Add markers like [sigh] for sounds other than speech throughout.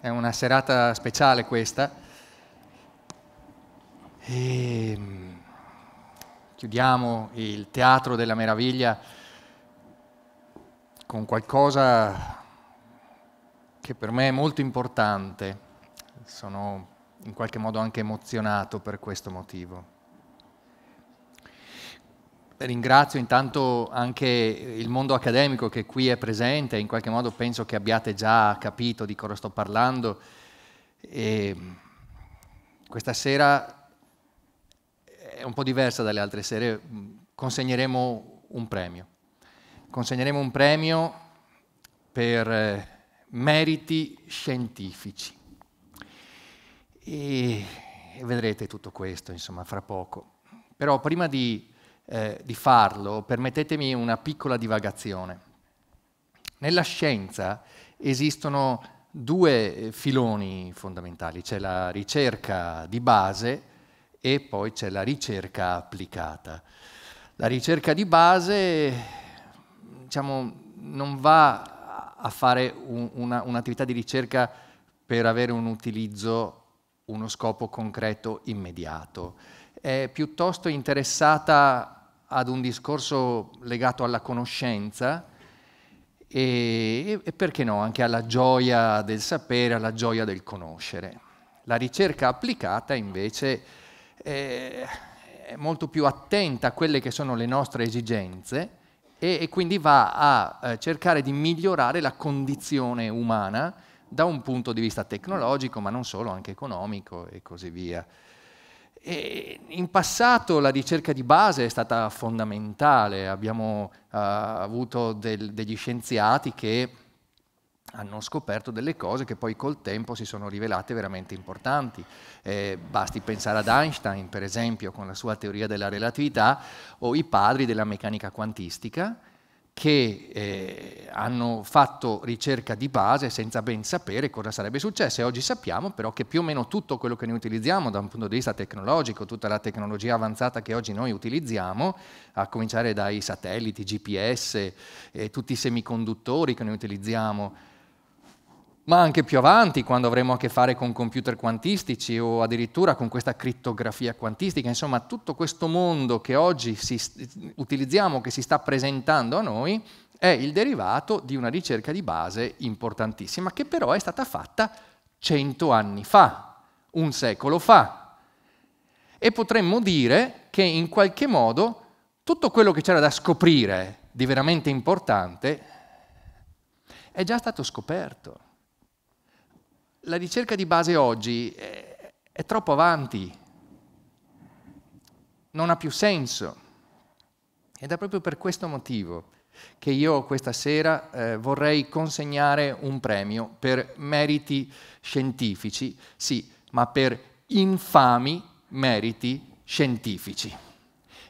è una serata speciale questa. E mm, chiudiamo il teatro della meraviglia con qualcosa che per me è molto importante. Sono in qualche modo anche emozionato per questo motivo ringrazio intanto anche il mondo accademico che qui è presente, in qualche modo penso che abbiate già capito di cosa sto parlando. E questa sera è un po' diversa dalle altre sere, consegneremo un premio. Consegneremo un premio per eh, meriti scientifici. E vedrete tutto questo, insomma, fra poco. Però prima di eh, di farlo, permettetemi una piccola divagazione. Nella scienza esistono due eh, filoni fondamentali, c'è la ricerca di base e poi c'è la ricerca applicata. La ricerca di base diciamo, non va a fare un'attività di ricerca per avere un utilizzo, uno scopo concreto immediato, è piuttosto interessata ad un discorso legato alla conoscenza e, e perché no, anche alla gioia del sapere, alla gioia del conoscere. La ricerca applicata invece eh, è molto più attenta a quelle che sono le nostre esigenze e, e quindi va a eh, cercare di migliorare la condizione umana da un punto di vista tecnologico, ma non solo, anche economico e così via. E in passato la ricerca di base è stata fondamentale, abbiamo uh, avuto del, degli scienziati che hanno scoperto delle cose che poi col tempo si sono rivelate veramente importanti. Eh, basti pensare ad Einstein, per esempio, con la sua teoria della relatività, o i padri della meccanica quantistica, che eh, hanno fatto ricerca di base senza ben sapere cosa sarebbe successo e oggi sappiamo però che più o meno tutto quello che noi utilizziamo da un punto di vista tecnologico, tutta la tecnologia avanzata che oggi noi utilizziamo, a cominciare dai satelliti, GPS, eh, tutti i semiconduttori che noi utilizziamo, ma anche più avanti quando avremo a che fare con computer quantistici o addirittura con questa crittografia quantistica, insomma tutto questo mondo che oggi si, utilizziamo, che si sta presentando a noi, è il derivato di una ricerca di base importantissima che però è stata fatta cento anni fa, un secolo fa. E potremmo dire che in qualche modo tutto quello che c'era da scoprire di veramente importante è già stato scoperto la ricerca di base oggi è, eh, è troppo avanti, non ha più senso. Ed è proprio per questo motivo che io questa sera eh, vorrei consegnare un premio per meriti scientifici, sì, ma per infami meriti scientifici.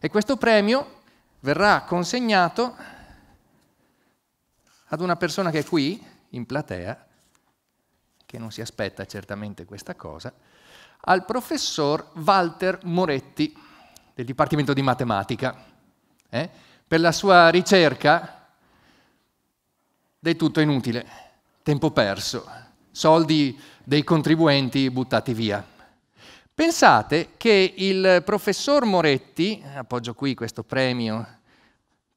E questo premio verrà consegnato ad una persona che è qui, in platea, che non si aspetta certamente questa cosa, al professor Walter Moretti del Dipartimento di Matematica, eh, per la sua ricerca del tutto inutile, tempo perso, soldi dei contribuenti buttati via. Pensate che il professor Moretti, appoggio qui questo premio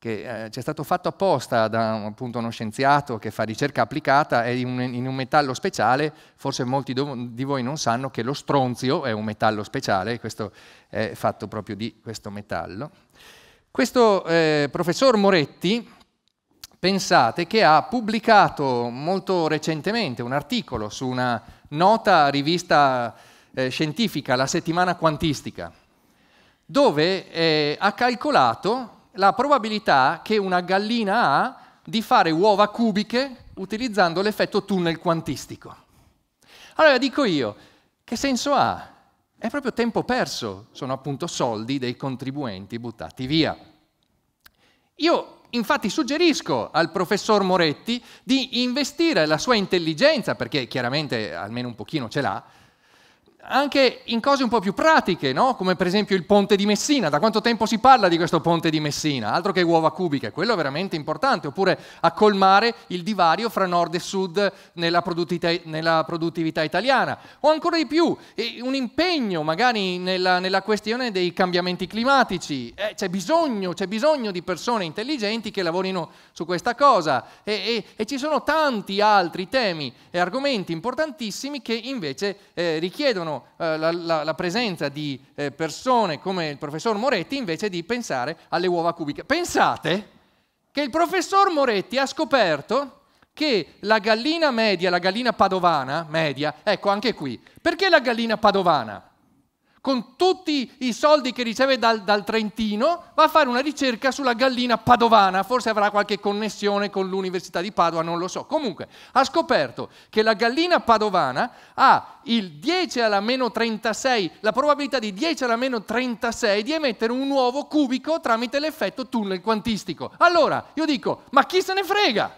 che eh, ci è stato fatto apposta da appunto, uno scienziato che fa ricerca applicata, è in un, in un metallo speciale, forse molti di voi non sanno che lo stronzio è un metallo speciale, questo è fatto proprio di questo metallo. Questo eh, professor Moretti, pensate, che ha pubblicato molto recentemente un articolo su una nota rivista eh, scientifica, la settimana quantistica, dove eh, ha calcolato la probabilità che una gallina ha di fare uova cubiche utilizzando l'effetto tunnel quantistico. Allora dico io, che senso ha? È proprio tempo perso, sono appunto soldi dei contribuenti buttati via. Io infatti suggerisco al professor Moretti di investire la sua intelligenza, perché chiaramente almeno un pochino ce l'ha, anche in cose un po' più pratiche, no? come per esempio il ponte di Messina. Da quanto tempo si parla di questo ponte di Messina? Altro che uova cubiche, quello è veramente importante. Oppure a colmare il divario fra nord e sud nella produttività, nella produttività italiana. O ancora di più, un impegno magari nella, nella questione dei cambiamenti climatici. Eh, c'è, bisogno, c'è, bisogno, di persone intelligenti che lavorino su questa cosa. E, e, e, ci sono tanti altri temi e argomenti importantissimi che invece eh, richiedono meno eh, la, la, la, presenza di eh, persone come il professor Moretti invece di pensare alle uova cubiche. Pensate che il professor Moretti ha scoperto che la gallina media, la gallina padovana media, ecco anche qui, perché la gallina padovana? con tutti i soldi che riceve dal, dal, Trentino, va a fare una ricerca sulla gallina padovana, forse avrà qualche connessione con l'Università di Padova, non lo so. Comunque, ha scoperto che la gallina padovana ha il 10 alla meno 36, la probabilità di 10 alla meno 36 di emettere un uovo cubico tramite l'effetto tunnel quantistico. Allora, io dico, ma chi se ne frega?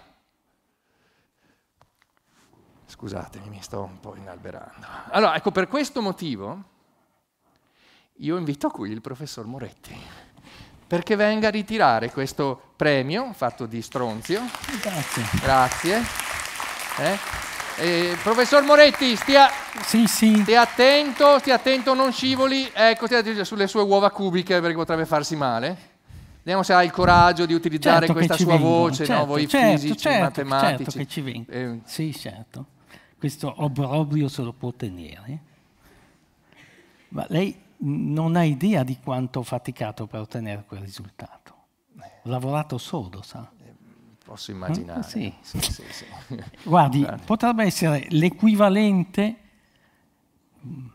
Scusatemi, mi sto un po' inalberando. Allora, ecco, per questo motivo io invito qui il professor Moretti perché venga a ritirare questo premio fatto di stronzio. Grazie. Grazie. Eh? Eh, professor Moretti, stia, sì, sì. stia, attento, stia attento, non scivoli, ecco, stia attento sulle sue uova cubiche perché potrebbe farsi male. Vediamo se ha il coraggio di utilizzare certo questa sua vengo. voce, certo, no? voi certo, fisici, certo, matematici. Certo che ci vengo. Eh. Sì, certo. Questo obbrobrio se lo può tenere. Ma lei non ha idea di quanto ho faticato per ottenere quel risultato. Ho lavorato sodo, sa? Eh, posso immaginare. Eh? Sì. Sì, sì, sì. [laughs] Guardi, Guardi, potrebbe essere l'equivalente, mm,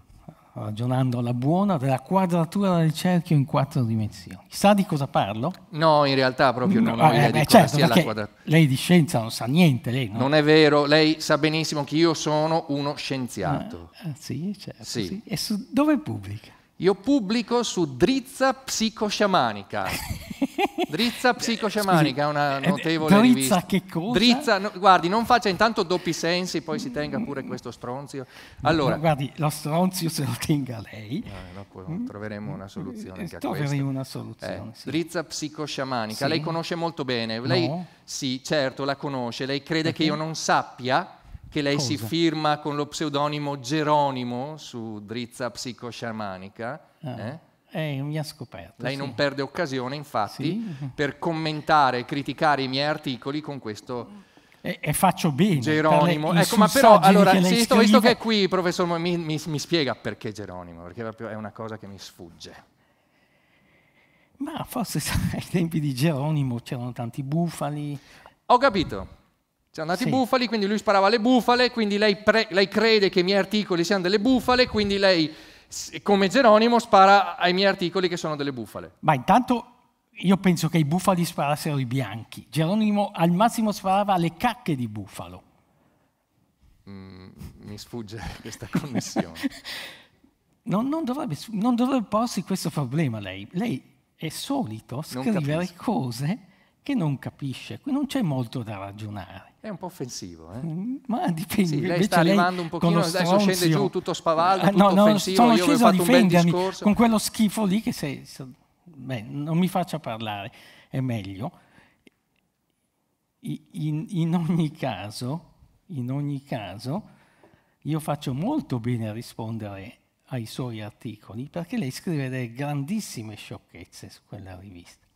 ragionando alla buona, della quadratura del cerchio in quattro dimensioni. Sa di cosa parlo? No, in realtà proprio no, non ho ah, eh, idea beh, di certo, sia la quadratura. Lei di scienza non sa niente, lei no? Non è vero, lei sa benissimo che io sono uno scienziato. Ah, eh, sì, certo. Sì. E su, dove pubblica? Io pubblico su Drizza Psicosciamanica. [laughs] Drizza eh, Psicosciamanica è una eh, notevole Drizza rivista. che cosa? Drizza, no, guardi, non faccia intanto doppi sensi, poi si tenga pure questo stronzio. Allora, no, guardi, lo stronzio se lo tenga lei. Eh, dopo mm? troveremo una soluzione anche a questo. troveremo una eh, soluzione, eh, sì. Drizza Psicosciamanica, sì. lei conosce molto bene. Lei, Sì, certo, la conosce. Lei crede Perché? che io non sappia? che lei Cosa? si firma con lo pseudonimo Geronimo su Drizza Psicosciamanica. Ah. Eh? Eh, mi ha Lei sì. non perde occasione, infatti, sì. per commentare e criticare i miei articoli con questo. E, e faccio bene. Geronimo. Le, ecco, ma però, allora, che visto, visto, che è qui, professor, mi, mi, mi, spiega perché Geronimo, perché è una cosa che mi sfugge. Ma forse [laughs] ai tempi di Geronimo c'erano tanti bufali. Ho capito, siamo andati sì. bufali, quindi lui sparava alle bufale, quindi lei, pre- lei crede che i miei articoli siano delle bufale, quindi lei, come Geronimo, spara ai miei articoli che sono delle bufale. Ma intanto io penso che i bufali sparassero i bianchi. Geronimo al massimo sparava le cacche di bufalo. Mm, mi sfugge [laughs] questa connessione. [laughs] non, non, dovrebbe, non, dovrebbe, porsi questo problema lei. Lei è solito scrivere cose che non capisce, qui non c'è molto da ragionare. È un po' offensivo, eh? Mm, ma [laughs] dipende. Sì, lei sta arrivando un pochino, adesso scende giù tutto spavaldo, tutto eh, no, tutto no, offensivo, sono sceso a difendermi Con quello schifo lì che sei... Beh, non mi faccia parlare, è meglio. In, in, ogni caso, in ogni caso, io faccio molto bene a rispondere ai suoi articoli, perché lei scrive delle grandissime sciocchezze su quella rivista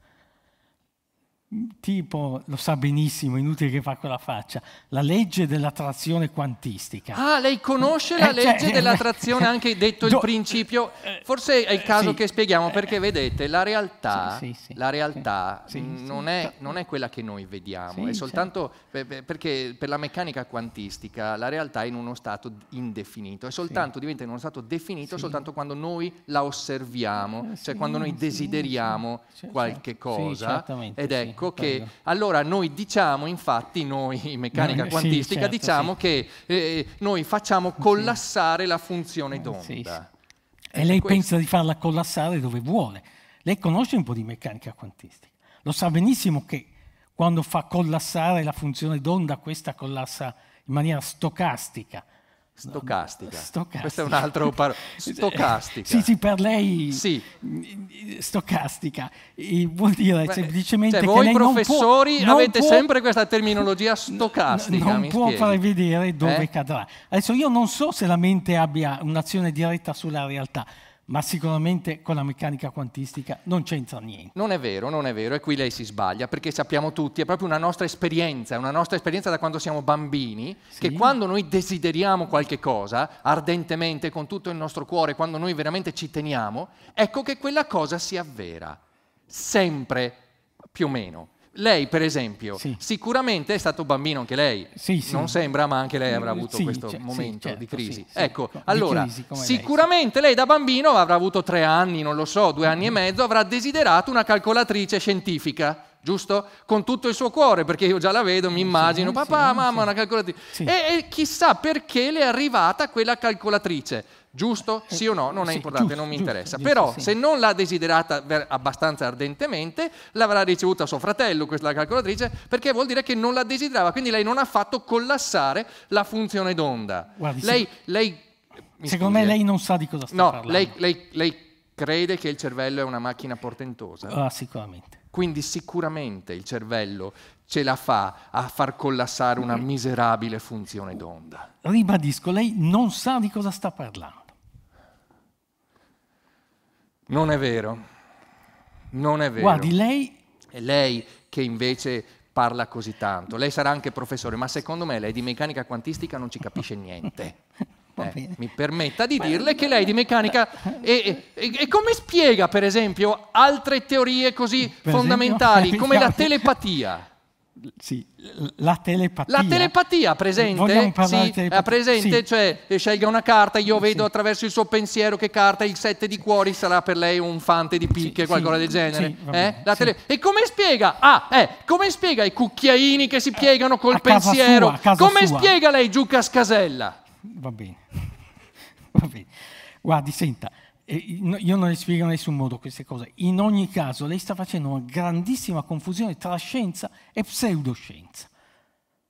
tipo, lo sa benissimo, inutile che fa quella faccia, la legge dell'attrazione quantistica. Ah, lei conosce la eh, cioè, legge cioè, dell'attrazione, anche detto do, il principio? Eh, Forse è il caso sì, che spieghiamo, perché vedete, la realtà, sì, sì, la realtà non è, non, è, quella che noi vediamo, è soltanto, perché per la meccanica quantistica la realtà è in uno stato indefinito, è soltanto, diventa in uno stato definito soltanto quando noi la osserviamo, cioè quando noi desideriamo qualche cosa, ed ecco, ecco che allora noi diciamo, infatti, noi in meccanica no, quantistica, sì, certo, diciamo sì. che eh, noi facciamo collassare sì. la funzione d'onda. Cioè, e lei questo. pensa di farla collassare dove vuole. Lei conosce un po' di meccanica quantistica. Lo sa benissimo che quando fa collassare la funzione d'onda, questa collassa in maniera stocastica. Stocastica. stocastica. Questo è un altro parola. Eh, stocastica. sì, sì, per lei sì. stocastica e vuol dire Beh, semplicemente cioè, che voi professori può, avete può, sempre questa terminologia stocastica. Non può spieghi. prevedere dove eh? cadrà. Adesso io non so se la mente abbia un'azione diretta sulla realtà, ma sicuramente con la meccanica quantistica non c'entra niente. Non è vero, non è vero, e qui lei si sbaglia, perché sappiamo tutti, è proprio una nostra esperienza, una nostra esperienza da quando siamo bambini, sì. che quando noi desideriamo qualche cosa, ardentemente, con tutto il nostro cuore, quando noi veramente ci teniamo, ecco che quella cosa si avvera, sempre più o meno lei, per esempio, sì. sicuramente è stato bambino anche lei, sì, sì. non sembra, ma anche lei avrà avuto questo cioè, momento certo, di crisi. ecco, di allora, crisi sicuramente lei, lei, da bambino avrà avuto tre anni, non lo so, due anni e mm-hmm. mezzo, avrà desiderato una calcolatrice scientifica. Giusto? Con tutto il suo cuore, perché io già la vedo, mi eh, immagino, papà, mamma, una calcolatrice. E, e chissà perché le è arrivata quella calcolatrice Giusto? Eh, sì o no? Non è importante, giusto, non mi interessa. Giusto, Però sì. se non l'ha desiderata abbastanza ardentemente, l'avrà ricevuta suo fratello, questa calcolatrice, perché vuol dire che non la desiderava, quindi lei non ha fatto collassare la funzione d'onda. Guardi, lei, se... lei, secondo scusi, me eh. lei non sa di cosa sta no, parlando. lei, lei, lei crede che il cervello è una macchina portentosa? Ah, sicuramente. Quindi sicuramente il cervello ce la fa a far collassare una mm. miserabile funzione d'onda. Ribadisco, lei non sa di cosa sta parlando. Non è vero, non è vero. Guardi, lei... È lei che invece parla così tanto. Lei sarà anche professore, ma secondo me lei di meccanica quantistica non ci capisce niente. [laughs] Eh, mi permetta di dirle che lei di meccanica... [laughs] E, e, e come spiega, per esempio, altre teorie così fondamentali [laughs] come la esatto. telepatia? Sì, la telepatia. La telepatia presente, sì, telepatia. presente sì. cioè scelga una carta, io vedo attraverso il suo pensiero che carta il sette di cuori sarà per lei un fante di picche, qualcosa del genere. Eh? Tele... E come spiega? Ah, eh, come spiega i cucchiaini che si eh, piegano col a pensiero? Sua, come sua. spiega lei Giucca Scasella? Va bene, [laughs] va bene. Guardi, senta, io non le spiego in nessun modo queste cose. In ogni caso, lei sta facendo una grandissima confusione tra scienza e pseudoscienza.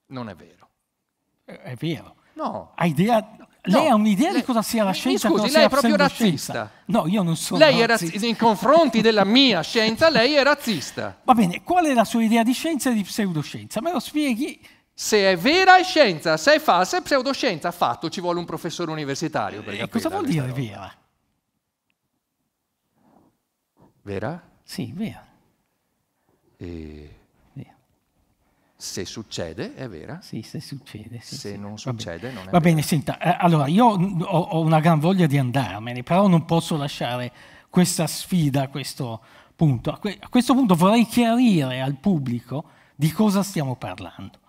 Non è vero. Eh, è vero. No. Ha idea... no. Lei ha un'idea lei... di cosa sia la scienza? Mi scusi, lei è proprio razzista. No, io non sono lei razzista. Razz... in confronti della mia scienza, lei è razzista. Va bene, qual è la sua idea di scienza e di pseudoscienza? Me lo spieghi? Se è vera è scienza, se è falsa è pseudoscienza. Fatto, ci vuole un professore universitario. Per eh, e cosa vuol dire roba. vera? Vera? Sì, vera. E... vera. Se succede, è vera? Sì, se succede. Sì, se sì. non succede, non è Va vera. bene, senta, eh, allora io ho, ho una gran voglia di andarmene, però non posso lasciare questa sfida, a questo punto. A questo punto vorrei chiarire al pubblico di cosa stiamo parlando.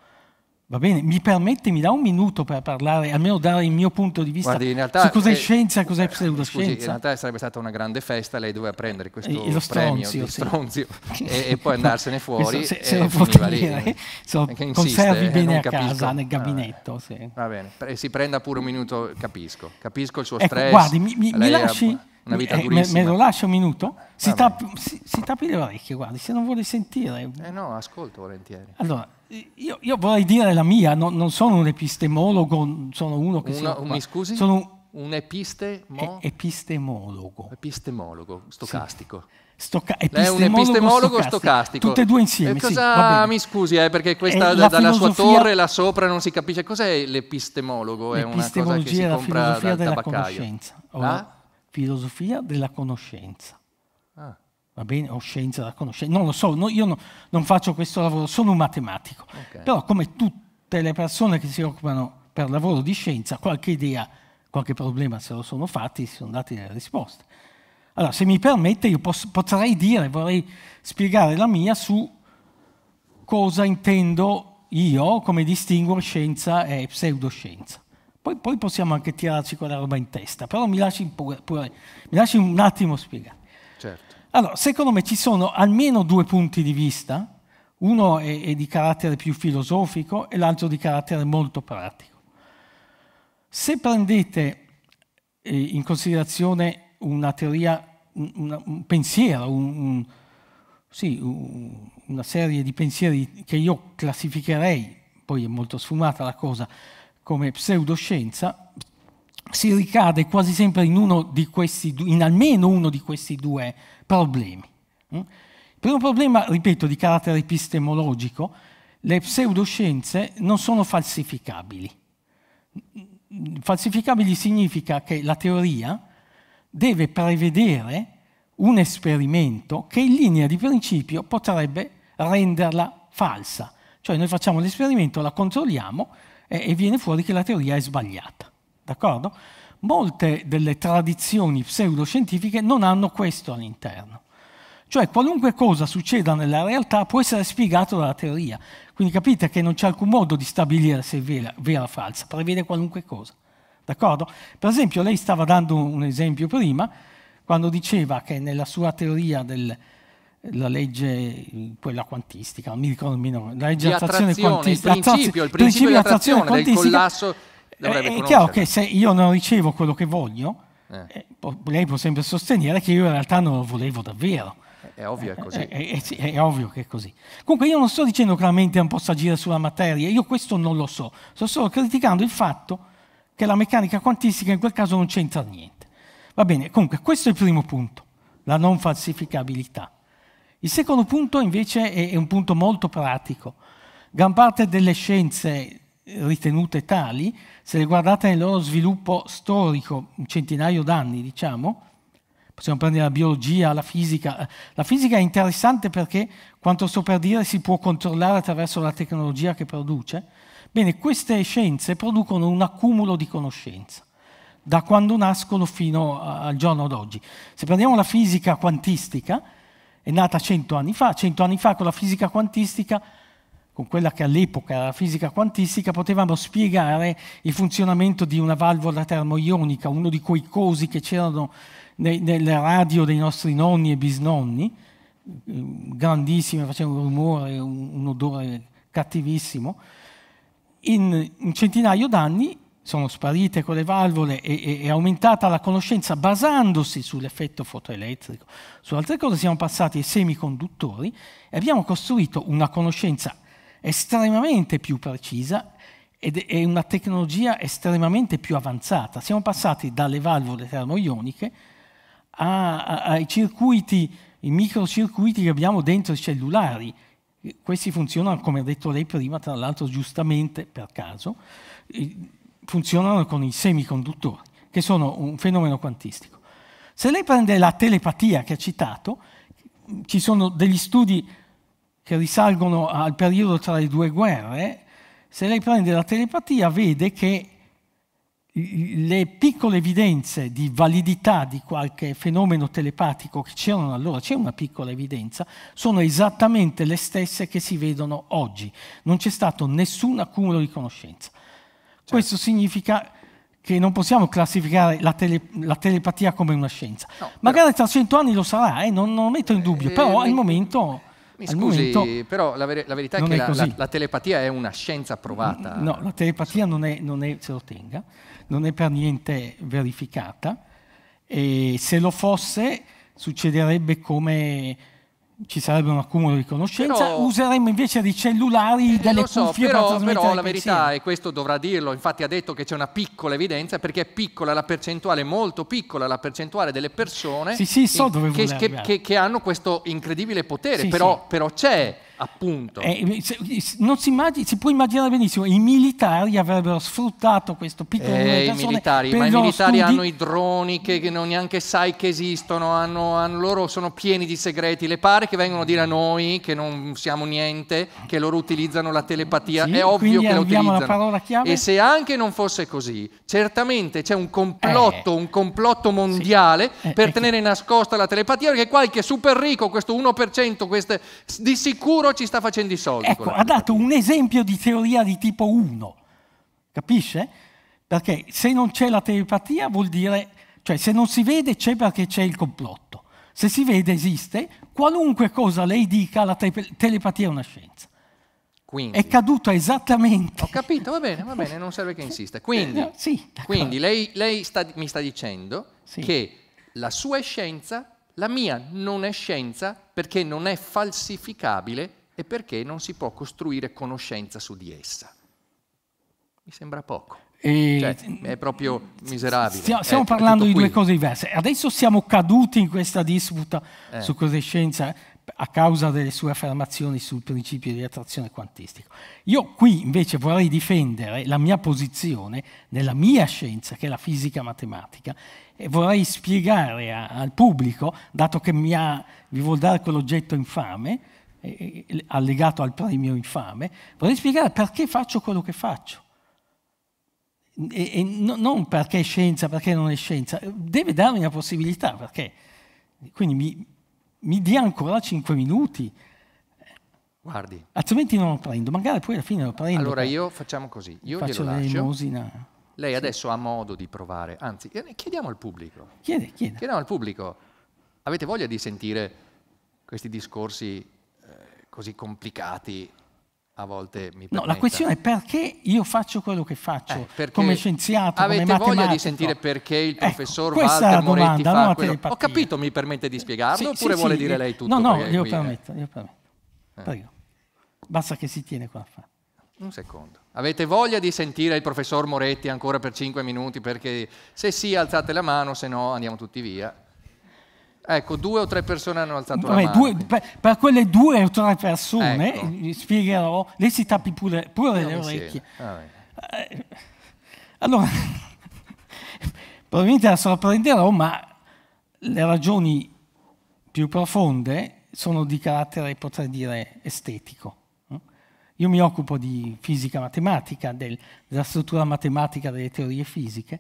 Va bene, mi permette, mi dà un minuto per parlare, almeno dare il mio punto di vista Guardi, su cos'è è, scienza e cos'è pseudoscienza. Scusi, in realtà sarebbe stata una grande festa, lei doveva prendere questo e, eh, lo premio stronzio, stronzio [laughs] e, e, poi andarsene fuori questo, se, se, lo può tenere, eh. se lo insiste, conservi eh, bene a capisco. casa, nel ah, gabinetto. Ah, sì. Va bene, si prenda pure un minuto, capisco, capisco il suo ecco, stress. Guardi, mi, mi, mi lasci... Eh, me, me, lo lascia un minuto? Si, tappi, si, si tappi le orecchie, guardi, se non vuole sentire. Eh no, ascolto volentieri. Allora, io, io, vorrei dire la mia, no, non sono un epistemologo, sono uno che... Una, mi scusi? Sono un, epistemo... e, epistemologo. Epistemologo, stocastico. Sì. Stoca- è un epistemologo stocastico. stocastico. Tutte e due insieme. E eh, cosa, sì, mi scusi, eh, perché eh, questa da, dalla filosofia... sua torre là sopra non si capisce. Cos'è l'epistemologo? È una cosa che si è la filosofia della tabaccaio. conoscenza. La? Ah? Filosofia della conoscenza. Ah va bene, o scienza della conoscenza, non lo so, no, io no, non faccio questo lavoro, sono un matematico, okay. però come tutte le persone che si occupano per lavoro di scienza, qualche idea, qualche problema se lo sono fatti, si sono dati delle risposte. Allora, se mi permette, io posso, potrei dire, vorrei spiegare la mia su cosa intendo io, come distinguo scienza e pseudoscienza. Poi, poi possiamo anche tirarci quella roba in testa, però mi lasci, pure, pure, mi lasci un attimo spiegare. Allora, secondo me ci sono almeno due punti di vista, uno è, è di carattere più filosofico e l'altro di carattere molto pratico. Se prendete eh, in considerazione una teoria, un, un pensiero, un, sì, una serie di pensieri che io classificherei, poi è molto sfumata la cosa, come pseudoscienza, si ricade quasi sempre in, uno di questi, in almeno uno di questi due problemi. Mm? Il primo problema, ripeto, di carattere epistemologico, le pseudoscienze non sono falsificabili. Falsificabili significa che la teoria deve prevedere un esperimento che in linea di principio potrebbe renderla falsa. Cioè noi facciamo l'esperimento, la controlliamo e, e viene fuori che la teoria è sbagliata. D'accordo? molte delle tradizioni pseudoscientifiche non hanno questo all'interno. Cioè qualunque cosa succeda nella realtà può essere spiegato dalla teoria. Quindi capite che non c'è alcun modo di stabilire se è vera, vera o falsa, prevede qualunque cosa. D'accordo? Per esempio lei stava dando un esempio prima, quando diceva che nella sua teoria della legge, quella quantistica, non mi ricordo nemmeno, la legge di attrazione, attrazione quantistica, il principio, il principio, di attrazione, attrazione del collasso è eh, eh, chiaro che se io non ricevo quello che voglio, eh. eh lei può sempre sostenere che io in realtà non lo volevo davvero. È ovvio è così. È, è, è, ovvio che è così. Comunque io non sto dicendo che la mente non possa agire sulla materia, io questo non lo so, sto solo criticando il fatto che la meccanica quantistica in quel caso non c'entra niente. Va bene, comunque questo è il primo punto, la non falsificabilità. Il secondo punto invece è, è un punto molto pratico. Gran parte delle scienze ritenute tali, se le guardate nel loro sviluppo storico, un centinaio d'anni diciamo, possiamo prendere la biologia, la fisica. La fisica è interessante perché, quanto sto per dire, si può controllare attraverso la tecnologia che produce. Bene, queste scienze producono un accumulo di conoscenza da quando nascono fino al giorno d'oggi. Se prendiamo la fisica quantistica, è nata cento anni fa, cento anni fa con la fisica quantistica con quella che all'epoca era la fisica quantistica, potevamo spiegare il funzionamento di una valvola termoionica, uno di quei cosi che c'erano nelle radio dei nostri nonni e bisnonni, eh, grandissimi, facevano un rumore, un, odore cattivissimo. In un centinaio d'anni sono sparite quelle valvole e è aumentata la conoscenza basandosi sull'effetto fotoelettrico, su altre cose siamo passati ai semiconduttori e abbiamo costruito una conoscenza estremamente più precisa ed è una tecnologia estremamente più avanzata. Siamo passati dalle valvole termoioniche a, a, ai circuiti, i microcircuiti che abbiamo dentro i cellulari. Questi funzionano, come ha detto lei prima, tra l'altro giustamente per caso, funzionano con i semiconduttori, che sono un fenomeno quantistico. Se lei prende la telepatia che ha citato, ci sono degli studi che risalgono al periodo tra le due guerre, se lei prende la telepatia vede che le piccole evidenze di validità di qualche fenomeno telepatico che c'erano allora, c'è una piccola evidenza, sono esattamente le stesse che si vedono oggi. Non c'è stato nessun accumulo di conoscenza. Certo. Questo significa che non possiamo classificare la, tele, la telepatia come una scienza. No, Magari però... tra cento anni lo sarà, eh? non, non, lo metto in dubbio, eh, però eh, al momento... Mi Al scusi, momento, però la, ver la verità è che è la, la, la, telepatia è una scienza provata. No, la telepatia non è, non è, se lo tenga, non è per niente verificata e se lo fosse succederebbe come ci sarebbe un accumulo di conoscenza, però, useremmo invece dei cellulari, eh, delle so, cuffie però, per trasmettere Però la verità, e questo dovrà dirlo, infatti ha detto che c'è una piccola evidenza, perché è piccola la percentuale, molto piccola la percentuale delle persone sì, sì, so che, che, che, che, hanno questo incredibile potere, sì, però, però c'è Appunto. Eh, non si, immagina, si può immaginare benissimo, i militari avrebbero sfruttato questo piccolo eh, i militari, ma i militari hanno i droni che, che, non neanche sai che esistono, hanno, hanno, loro sono pieni di segreti. Le pare che vengono a dire a noi che non siamo niente, che loro utilizzano la telepatia, sì, è ovvio che la utilizzano. E se anche non fosse così, certamente c'è un complotto, eh, un complotto mondiale sì. Eh, per tenere nascosta la telepatia, perché qualche super ricco, questo 1%, questo, di sicuro sicuro ci sta facendo i soldi. Ecco, ha dato un esempio di teoria di tipo 1, capisce? Perché se non c'è la telepatia vuol dire, cioè se non si vede c'è perché c'è il complotto. Se si vede esiste, qualunque cosa lei dica, la te telepatia è una scienza. Quindi. È caduta esattamente. Ho capito, va bene, va [laughs] bene, non serve che insista. Quindi, sì, quindi lei, lei sta, mi sta dicendo sì. che la sua scienza la mia non è scienza perché non è falsificabile e perché non si può costruire conoscenza su di essa. Mi sembra poco. E cioè, è proprio miserabile. Stiamo, stiamo è, parlando di due cose diverse. Adesso siamo caduti in questa disputa eh. su cosa è scienza eh, a causa delle sue affermazioni sul principio di attrazione quantistica. Io qui invece vorrei difendere la mia posizione nella mia scienza, che è la fisica matematica, e vorrei spiegare a, al pubblico, dato che mi ha, vi vuol dare quell'oggetto infame, eh, allegato al premio infame, vorrei spiegare perché faccio quello che faccio. E, e no, non perché è scienza, perché non è scienza, deve darmi una possibilità, perché? Quindi mi, mi dia ancora 5 minuti. Guardi. Altrimenti non lo prendo, magari poi alla fine lo prendo. Allora io facciamo così, io faccio glielo lascio. Elemosina. Lei sì. adesso ha modo di provare, anzi, chiediamo al pubblico. Chiede, chiede. Chiediamo al pubblico, avete voglia di sentire questi discorsi eh, così complicati a volte mi permetta. No, la questione è perché io faccio quello che faccio eh, come scienziato, avete come matematico. voglia di sentire perché il ecco, professor ecco, Walter Moretti domanda, fa quello? Ho capito, mi permette di spiegarlo, sì, oppure sì, vuole sì, dire lei tutto? No, no, glielo permetto, glielo permetto. Eh. Prego. Basta che si tiene qua a fare. Un secondo. Avete voglia di sentire il professor Moretti ancora per 5 minuti? Perché se sì alzate la mano, se no andiamo tutti via. Ecco, due o tre persone hanno alzato Vabbè, la mano. Due, per, per, quelle due o tre persone, ecco. spiegherò, lei si tappi pure, pure le orecchie. Ah, eh, allora, [laughs] probabilmente la sorprenderò, ma le ragioni più profonde sono di carattere, potrei dire, estetico. Io mi occupo di fisica matematica, del, della struttura matematica delle teorie fisiche,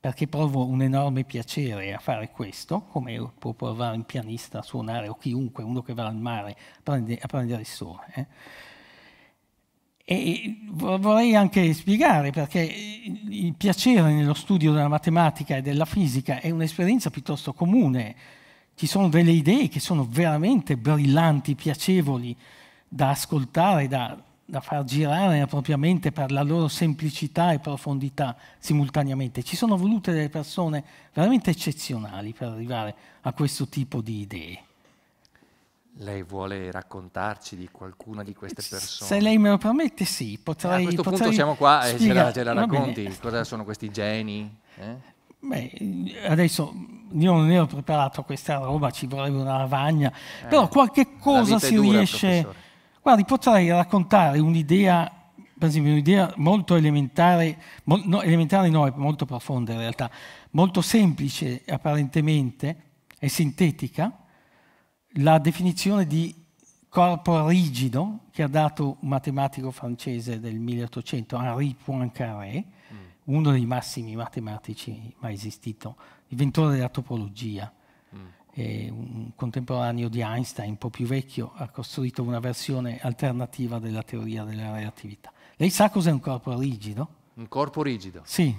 perché provo un enorme piacere a fare questo, come può provare un pianista a suonare o chiunque, uno che va al mare prende, a prendere il sole. Eh. E vorrei anche spiegare perché il piacere nello studio della matematica e della fisica è un'esperienza piuttosto comune. Ci sono delle idee che sono veramente brillanti, piacevoli da ascoltare, da da far girare la propria mente per la loro semplicità e profondità simultaneamente. Ci sono volute delle persone veramente eccezionali per arrivare a questo tipo di idee. Lei vuole raccontarci di qualcuna di queste persone? Se lei me lo permette, sì. Potrei, eh, a questo potrei punto siamo qua e eh, ce la, ce la racconti. Cosa sono questi geni? Eh? Beh, adesso io non ero preparato a questa roba, ci vorrebbe una lavagna, eh, però qualche cosa si dura, riesce... Professore Guardi, potrei raccontare un'idea per esempio, un'idea molto elementare, mol, no, elementare no, è molto profonda in realtà, molto semplice apparentemente e sintetica, la definizione di corpo rigido che ha dato un matematico francese del 1800, Henri Poincaré, mm. uno dei massimi matematici mai esistito, inventore della topologia eh, un contemporaneo di Einstein, un po' più vecchio, ha costruito una versione alternativa della teoria della relatività. Lei sa cos'è un corpo rigido? Un corpo rigido? Sì.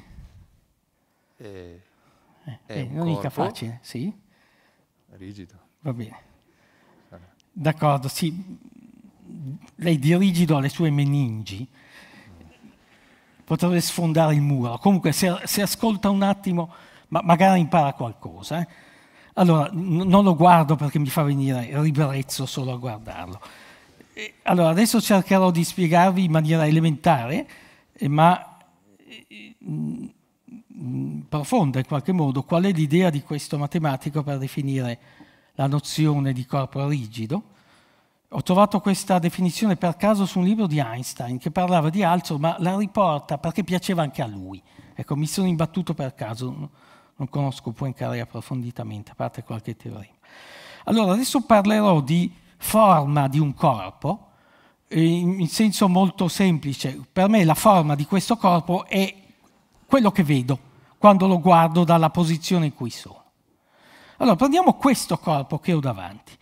Eh, eh, eh non mica facile, sì. Rigido. Va bene. D'accordo, sì. Lei di rigido ha le sue meningi. Potrebbe sfondare il muro. Comunque, se, se ascolta un attimo, ma magari impara qualcosa. Eh? Allora, n- non lo guardo perché mi fa venire ribrezzo solo a guardarlo. E, allora, adesso cercherò di spiegarvi in maniera elementare, eh, ma eh, mh, mm, mm, profonda in qualche modo, qual è l'idea di questo matematico per definire la nozione di corpo rigido. Ho trovato questa definizione per caso su un libro di Einstein che parlava di altro, ma la riporta perché piaceva anche a lui. Ecco, mi sono imbattuto per caso non conosco, può entrare approfonditamente, a parte qualche teorema. Allora, adesso parlerò di forma di un corpo, eh, in senso molto semplice. Per me la forma di questo corpo è quello che vedo quando lo guardo dalla posizione in cui sono. Allora, prendiamo questo corpo che ho davanti.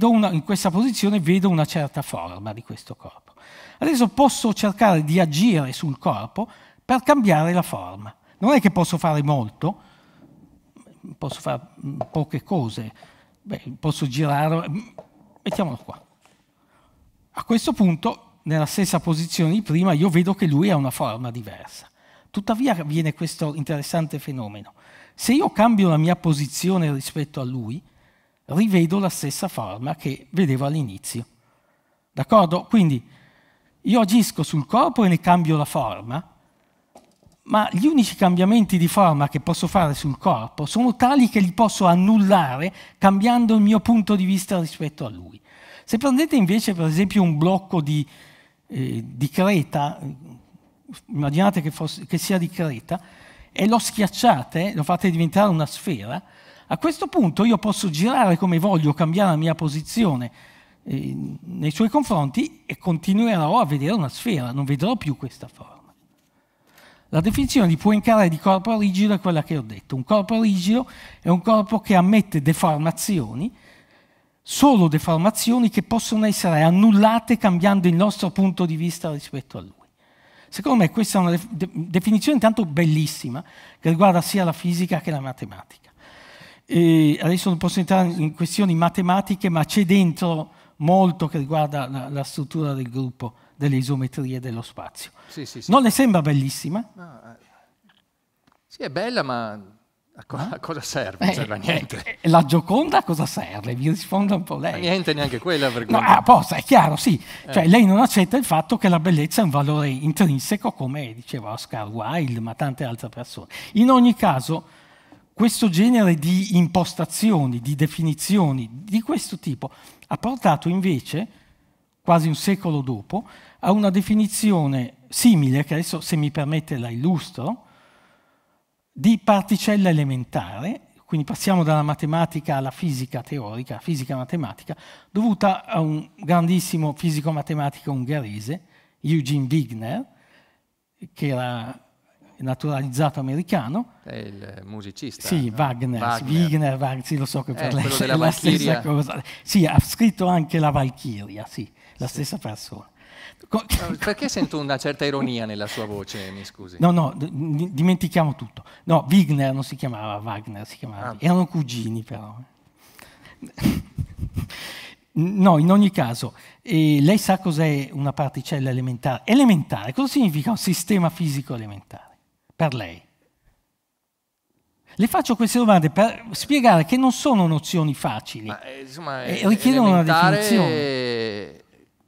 Una, in questa posizione vedo una certa forma di questo corpo. Adesso posso cercare di agire sul corpo per cambiare la forma. Non è che posso fare molto, posso fare poche cose, Beh, posso girare, mettiamolo qua. A questo punto, nella stessa posizione di prima, io vedo che lui ha una forma diversa. Tuttavia avviene questo interessante fenomeno. Se io cambio la mia posizione rispetto a lui, rivedo la stessa forma che vedevo all'inizio. D'accordo? Quindi io agisco sul corpo e ne cambio la forma, ma gli unici cambiamenti di forma che posso fare sul corpo sono tali che li posso annullare cambiando il mio punto di vista rispetto a lui. Se prendete invece per esempio un blocco di, eh, di creta, immaginate che, fosse, che sia di creta, e lo schiacciate, lo fate diventare una sfera, a questo punto io posso girare come voglio, cambiare la mia posizione, eh, nei suoi confronti e continuerò a vedere una sfera, non vedrò più questa forma. La definizione di può incarare di corpo rigido è quella che ho detto. Un corpo rigido è un corpo che ammette deformazioni, solo deformazioni che possono essere annullate cambiando il nostro punto di vista rispetto a lui. Secondo me questa è una definizione tanto bellissima che riguarda sia la fisica che la matematica. E adesso non posso entrare in questioni matematiche, ma c'è dentro molto che riguarda la, la struttura del gruppo delle isometrie dello spazio. Sì, sì, sì. Non le sembra bellissima? No, eh, sì, è bella, ma a, co- ah. a cosa serve? Eh, serve a eh, niente. Eh, eh, la Gioconda a cosa serve? Vi risponda un po' lei. A niente neanche quella vergogna. No, apposta, ah, è chiaro, sì. Eh. Cioè, lei non accetta il fatto che la bellezza è un valore intrinseco, come diceva Oscar Wilde, ma tante altre persone. In ogni caso, questo genere di impostazioni, di definizioni di questo tipo ha portato invece quasi un secolo dopo, a una definizione simile, che adesso se mi permette la illustro, di particella elementare, quindi passiamo dalla matematica alla fisica teorica, fisica matematica, dovuta a un grandissimo fisico matematico ungherese, Eugene Wigner, che era naturalizzato americano. È il musicista. Sì, no? Wagner, Wagner. Wigner, sì, lo so che eh, per lei è [laughs] la stessa cosa. Sì, ha scritto anche la Valchiria, sì la stessa persona. Perché sento una certa ironia nella sua voce, mi scusi? No, no, dimentichiamo tutto. No, Wigner non si chiamava Wagner, si chiamava, ah. erano cugini però. [laughs] No, in ogni caso, eh, lei sa cos'è una particella elementare? Elementare, cosa significa un sistema fisico elementare per lei? Le faccio queste domande per spiegare che non sono nozioni facili, Ma, eh, insomma, eh, richiedono una definizione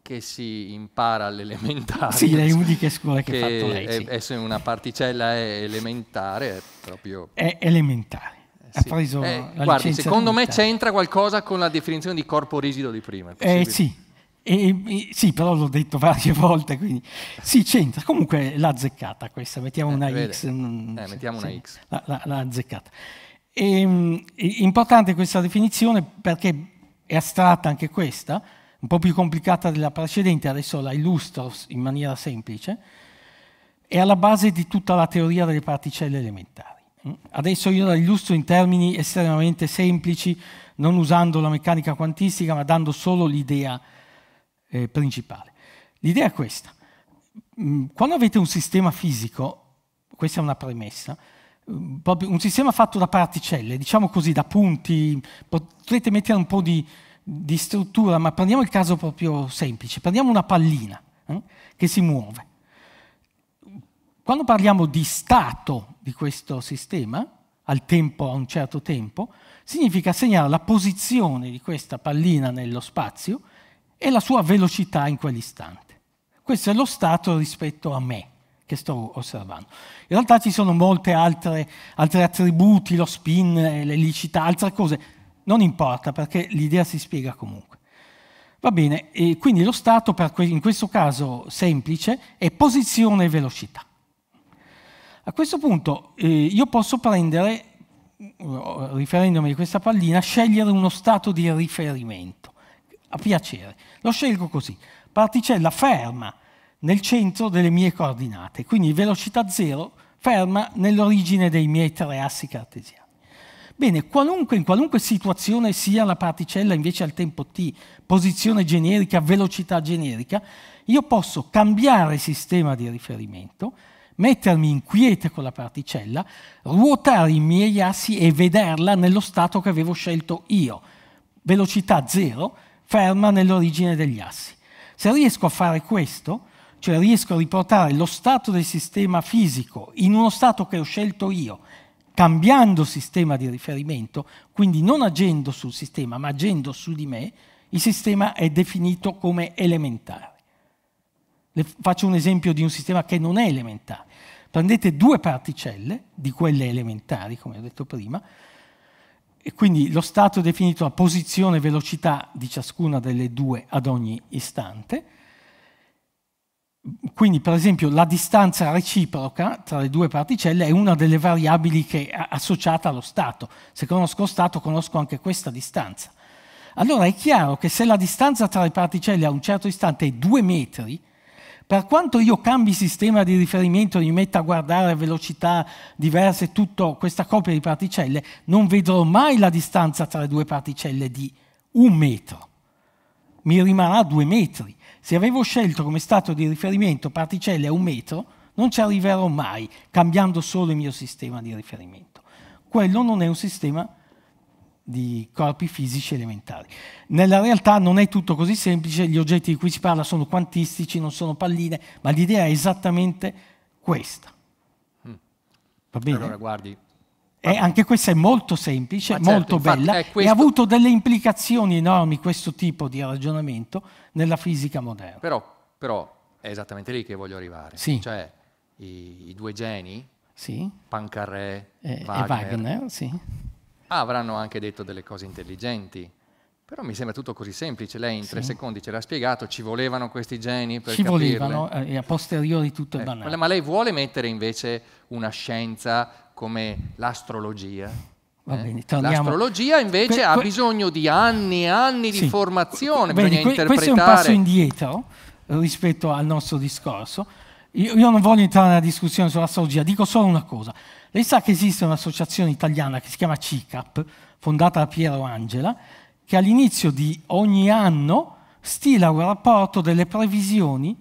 che si impara all'elementare. Sì, le uniche scuole che, ha fatto lei. È, sì. è, una particella è elementare, è proprio... È elementare. Eh, ha sì. preso eh, guardi, secondo me c'entra qualcosa con la definizione di corpo rigido di prima. Eh, sì. E, e, sì, però l'ho detto varie [laughs] volte, quindi sì, c'entra. Comunque l'ha azzeccata questa, mettiamo eh, una vede. X. eh, mettiamo sì, una X. L'ha azzeccata. E, ehm, importante questa definizione perché è astratta anche questa, un po' più complicata della precedente, adesso la illustro in maniera semplice, è alla base di tutta la teoria delle particelle elementari. Adesso io la illustro in termini estremamente semplici, non usando la meccanica quantistica, ma dando solo l'idea eh, principale. L'idea è questa. Mm, quando avete un sistema fisico, questa è una premessa, mm, un sistema fatto da particelle, diciamo così, da punti, potrete mettere un po' di di struttura, ma prendiamo il caso proprio semplice, prendiamo una pallina eh, che si muove. Quando parliamo di stato di questo sistema, al tempo, a un certo tempo, significa segnare la posizione di questa pallina nello spazio e la sua velocità in quell'istante. Questo è lo stato rispetto a me che sto osservando. In realtà ci sono molti altri attributi, lo spin, l'elicità, altre cose non importa perché l'idea si spiega comunque. Va bene, e quindi lo stato que in questo caso semplice è posizione e velocità. A questo punto eh, io posso prendere, riferendomi a questa pallina, scegliere uno stato di riferimento, a piacere. Lo scelgo così, particella ferma nel centro delle mie coordinate, quindi velocità zero ferma nell'origine dei miei tre assi cartesiani. Bene, qualunque, in qualunque situazione sia la particella invece al tempo t, posizione generica, velocità generica, io posso cambiare sistema di riferimento, mettermi in quiete con la particella, ruotare i miei assi e vederla nello stato che avevo scelto io. Velocità zero, ferma nell'origine degli assi. Se riesco a fare questo, cioè riesco a riportare lo stato del sistema fisico in uno stato che ho scelto io cambiando sistema di riferimento, quindi non agendo sul sistema ma agendo su di me, il sistema è definito come elementare. Le faccio un esempio di un sistema che non è elementare. Prendete due particelle, di quelle elementari, come ho detto prima, e quindi lo stato è definito a posizione e velocità di ciascuna delle due ad ogni istante, quindi, per esempio, la distanza reciproca tra le due particelle è una delle variabili che è associata allo stato. Se conosco lo stato, conosco anche questa distanza. Allora è chiaro che se la distanza tra le particelle a un certo istante è 2 metri, per quanto io cambi sistema di riferimento, e mi metta a guardare a velocità diverse tutta questa coppia di particelle, non vedrò mai la distanza tra le due particelle di un metro. Mi rimarrà 2 metri se avevo scelto come stato di riferimento particelle a un metro, non ci arriverò mai cambiando solo il mio sistema di riferimento. Quello non è un sistema di corpi fisici elementari. Nella realtà non è tutto così semplice, gli oggetti di cui si parla sono quantistici, non sono palline, ma l'idea è esattamente questa. Mm. Va bene? Allora, guardi, e anche questa è molto semplice, certo, molto bella questo... Eh, e ha avuto delle implicazioni enormi questo tipo di ragionamento nella fisica moderna. Però, però è esattamente lì che voglio arrivare. Sì. Cioè i, i due geni, sì. Pancarré eh, e Wagner, e Wagner sì. avranno anche detto delle cose intelligenti. Però mi sembra tutto così semplice, lei in tre secondi ce l'ha spiegato, ci volevano questi geni per ci capirle. Ci eh, volevano, e a posteriori tutto è banale. ma lei vuole mettere invece una scienza come l'astrologia. Eh? Bene, L'astrologia invece que- ha bisogno di anni e anni sì. di formazione, Bene, bisogna que- interpretare... Questo è un passo indietro eh, rispetto al nostro discorso. Io, io non voglio entrare nella discussione sull'astrologia, dico solo una cosa. Lei sa che esiste un'associazione italiana che si chiama CICAP, fondata da Piero Angela, che all'inizio di ogni anno stila un rapporto delle previsioni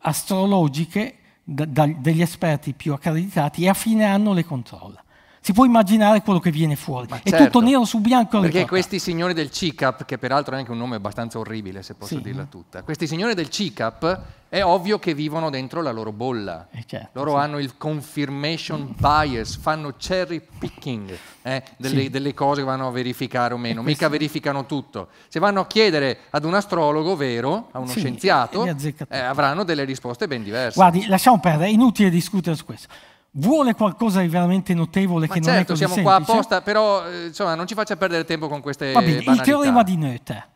astrologiche da, da, degli esperti più accreditati e a fine anno le controlla si può immaginare quello che viene fuori. Ma è certo, tutto nero su bianco. Perché questi signori del CICAP, che peraltro è anche un nome abbastanza orribile, se posso sì. dirla tutta, questi signori del CICAP è ovvio che vivono dentro la loro bolla. Eh, certo, loro sì. hanno il confirmation bias, fanno cherry picking eh, delle, sì. delle, cose che vanno a verificare o meno, eh, mica verificano tutto. Se vanno a chiedere ad un astrologo vero, a uno scienziato, eh, avranno delle risposte ben diverse. Guardi, lasciamo perdere, è inutile discutere su questo vuole qualcosa di veramente notevole Ma che certo, non è certo, così siamo semplice. qua apposta, però eh, insomma, non ci faccia perdere tempo con queste Va bene, banalità. il teorema di Noether.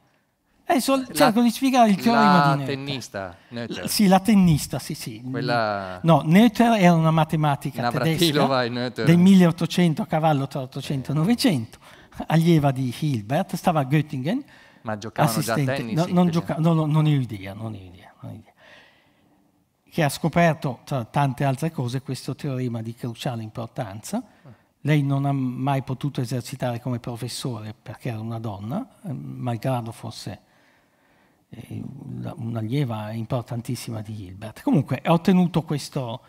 Adesso eh, la, cerco di spiegare il teorema di Noether. Tennista, Noether. Sì, la tennista, sì, sì. Quella... No, Noether era una matematica tedesca del 1800, a cavallo tra 800 e 900, allieva di Hilbert, stava a Göttingen. Ma giocavano assistente. già a tennis? No, non, giocavo, no, no, non ne ho idea, non ho idea. Non ho idea che ha scoperto, tra tante altre cose, questo teorema di cruciale importanza. Lei non ha mai potuto esercitare come professore perché era una donna, ehm, malgrado fosse eh, un'allieva importantissima di Hilbert. Comunque ha ottenuto questo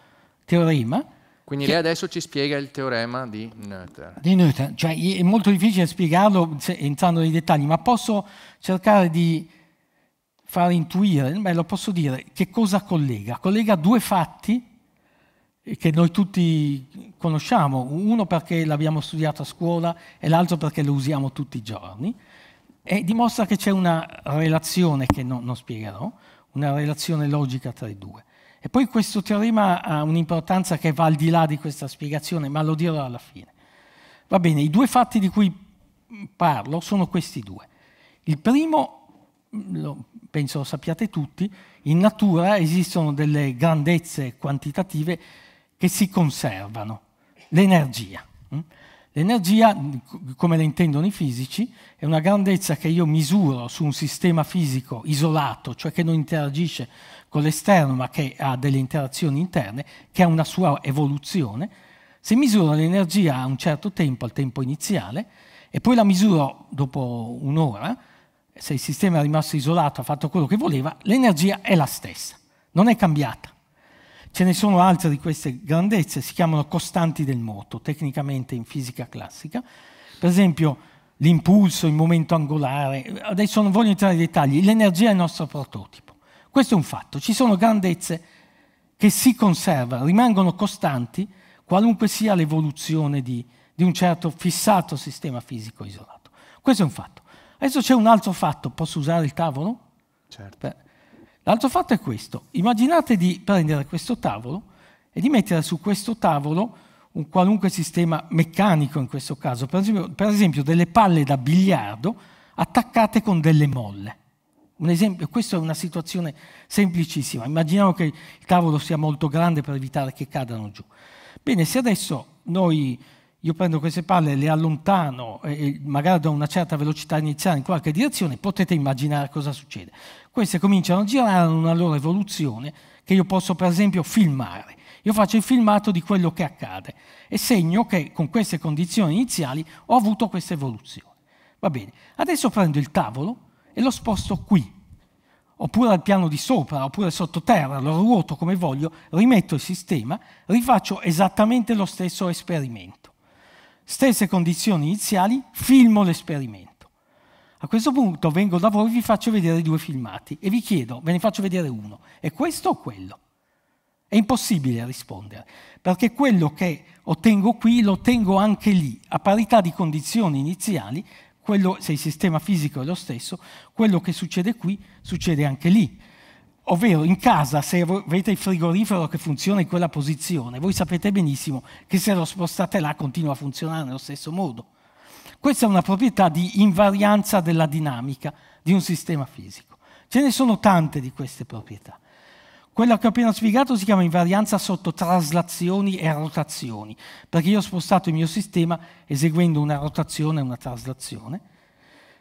teorema. Quindi lei adesso ci spiega il teorema di Noether. Di Noether, cioè è molto difficile spiegarlo entrando nei dettagli, ma posso cercare di far intuire, ma lo posso dire, che cosa collega? Collega due fatti che noi tutti conosciamo, uno perché l'abbiamo studiato a scuola e l'altro perché lo usiamo tutti i giorni, e dimostra che c'è una relazione che no, non spiegherò, una relazione logica tra i due. E poi questo teorema ha un'importanza che va al di là di questa spiegazione, ma lo dirò alla fine. Va bene, i due fatti di cui parlo sono questi due. Il primo lo penso lo sappiate tutti, in natura esistono delle grandezze quantitative che si conservano. L'energia. Mm? L'energia, come la intendono i fisici, è una grandezza che io misuro su un sistema fisico isolato, cioè che non interagisce con l'esterno ma che ha delle interazioni interne, che ha una sua evoluzione. Se misuro l'energia a un certo tempo, al tempo iniziale, e poi la misuro dopo un'ora, se il sistema è rimasto isolato, ha fatto quello che voleva, l'energia è la stessa, non è cambiata. Ce ne sono altre di queste grandezze, si chiamano costanti del moto, tecnicamente in fisica classica. Per esempio l'impulso, il momento angolare, adesso non voglio entrare nei dettagli, l'energia è il nostro prototipo. Questo è un fatto, ci sono grandezze che si conservano, rimangono costanti qualunque sia l'evoluzione di, di un certo fissato sistema fisico isolato. Questo è un fatto. Adesso c'è un altro fatto, posso usare il tavolo? Certo. L'altro fatto è questo, immaginate di prendere questo tavolo e di mettere su questo tavolo un qualunque sistema meccanico in questo caso, per esempio, per esempio delle palle da biliardo attaccate con delle molle. Un esempio, questa è una situazione semplicissima, immaginiamo che il tavolo sia molto grande per evitare che cadano giù. Bene, se adesso noi io prendo queste palle, le allontano, e magari da una certa velocità iniziale in qualche direzione, potete immaginare cosa succede. Queste cominciano a girare, hanno una loro evoluzione che io posso per esempio filmare. Io faccio il filmato di quello che accade e segno che con queste condizioni iniziali ho avuto questa evoluzione. Va bene, adesso prendo il tavolo e lo sposto qui, oppure al piano di sopra, oppure sottoterra, lo ruoto come voglio, rimetto il sistema, rifaccio esattamente lo stesso esperimento stesse condizioni iniziali, filmo l'esperimento. A questo punto vengo da voi, vi faccio vedere due filmati e vi chiedo, ve ne faccio vedere uno, è questo o quello? È impossibile rispondere, perché quello che ottengo qui lo ottengo anche lì, a parità di condizioni iniziali, quello, se il sistema fisico è lo stesso, quello che succede qui succede anche lì. Ovvero in casa se avete il frigorifero che funziona in quella posizione, voi sapete benissimo che se lo spostate là continua a funzionare nello stesso modo. Questa è una proprietà di invarianza della dinamica di un sistema fisico. Ce ne sono tante di queste proprietà. Quella che ho appena spiegato si chiama invarianza sotto traslazioni e rotazioni, perché io ho spostato il mio sistema eseguendo una rotazione e una traslazione.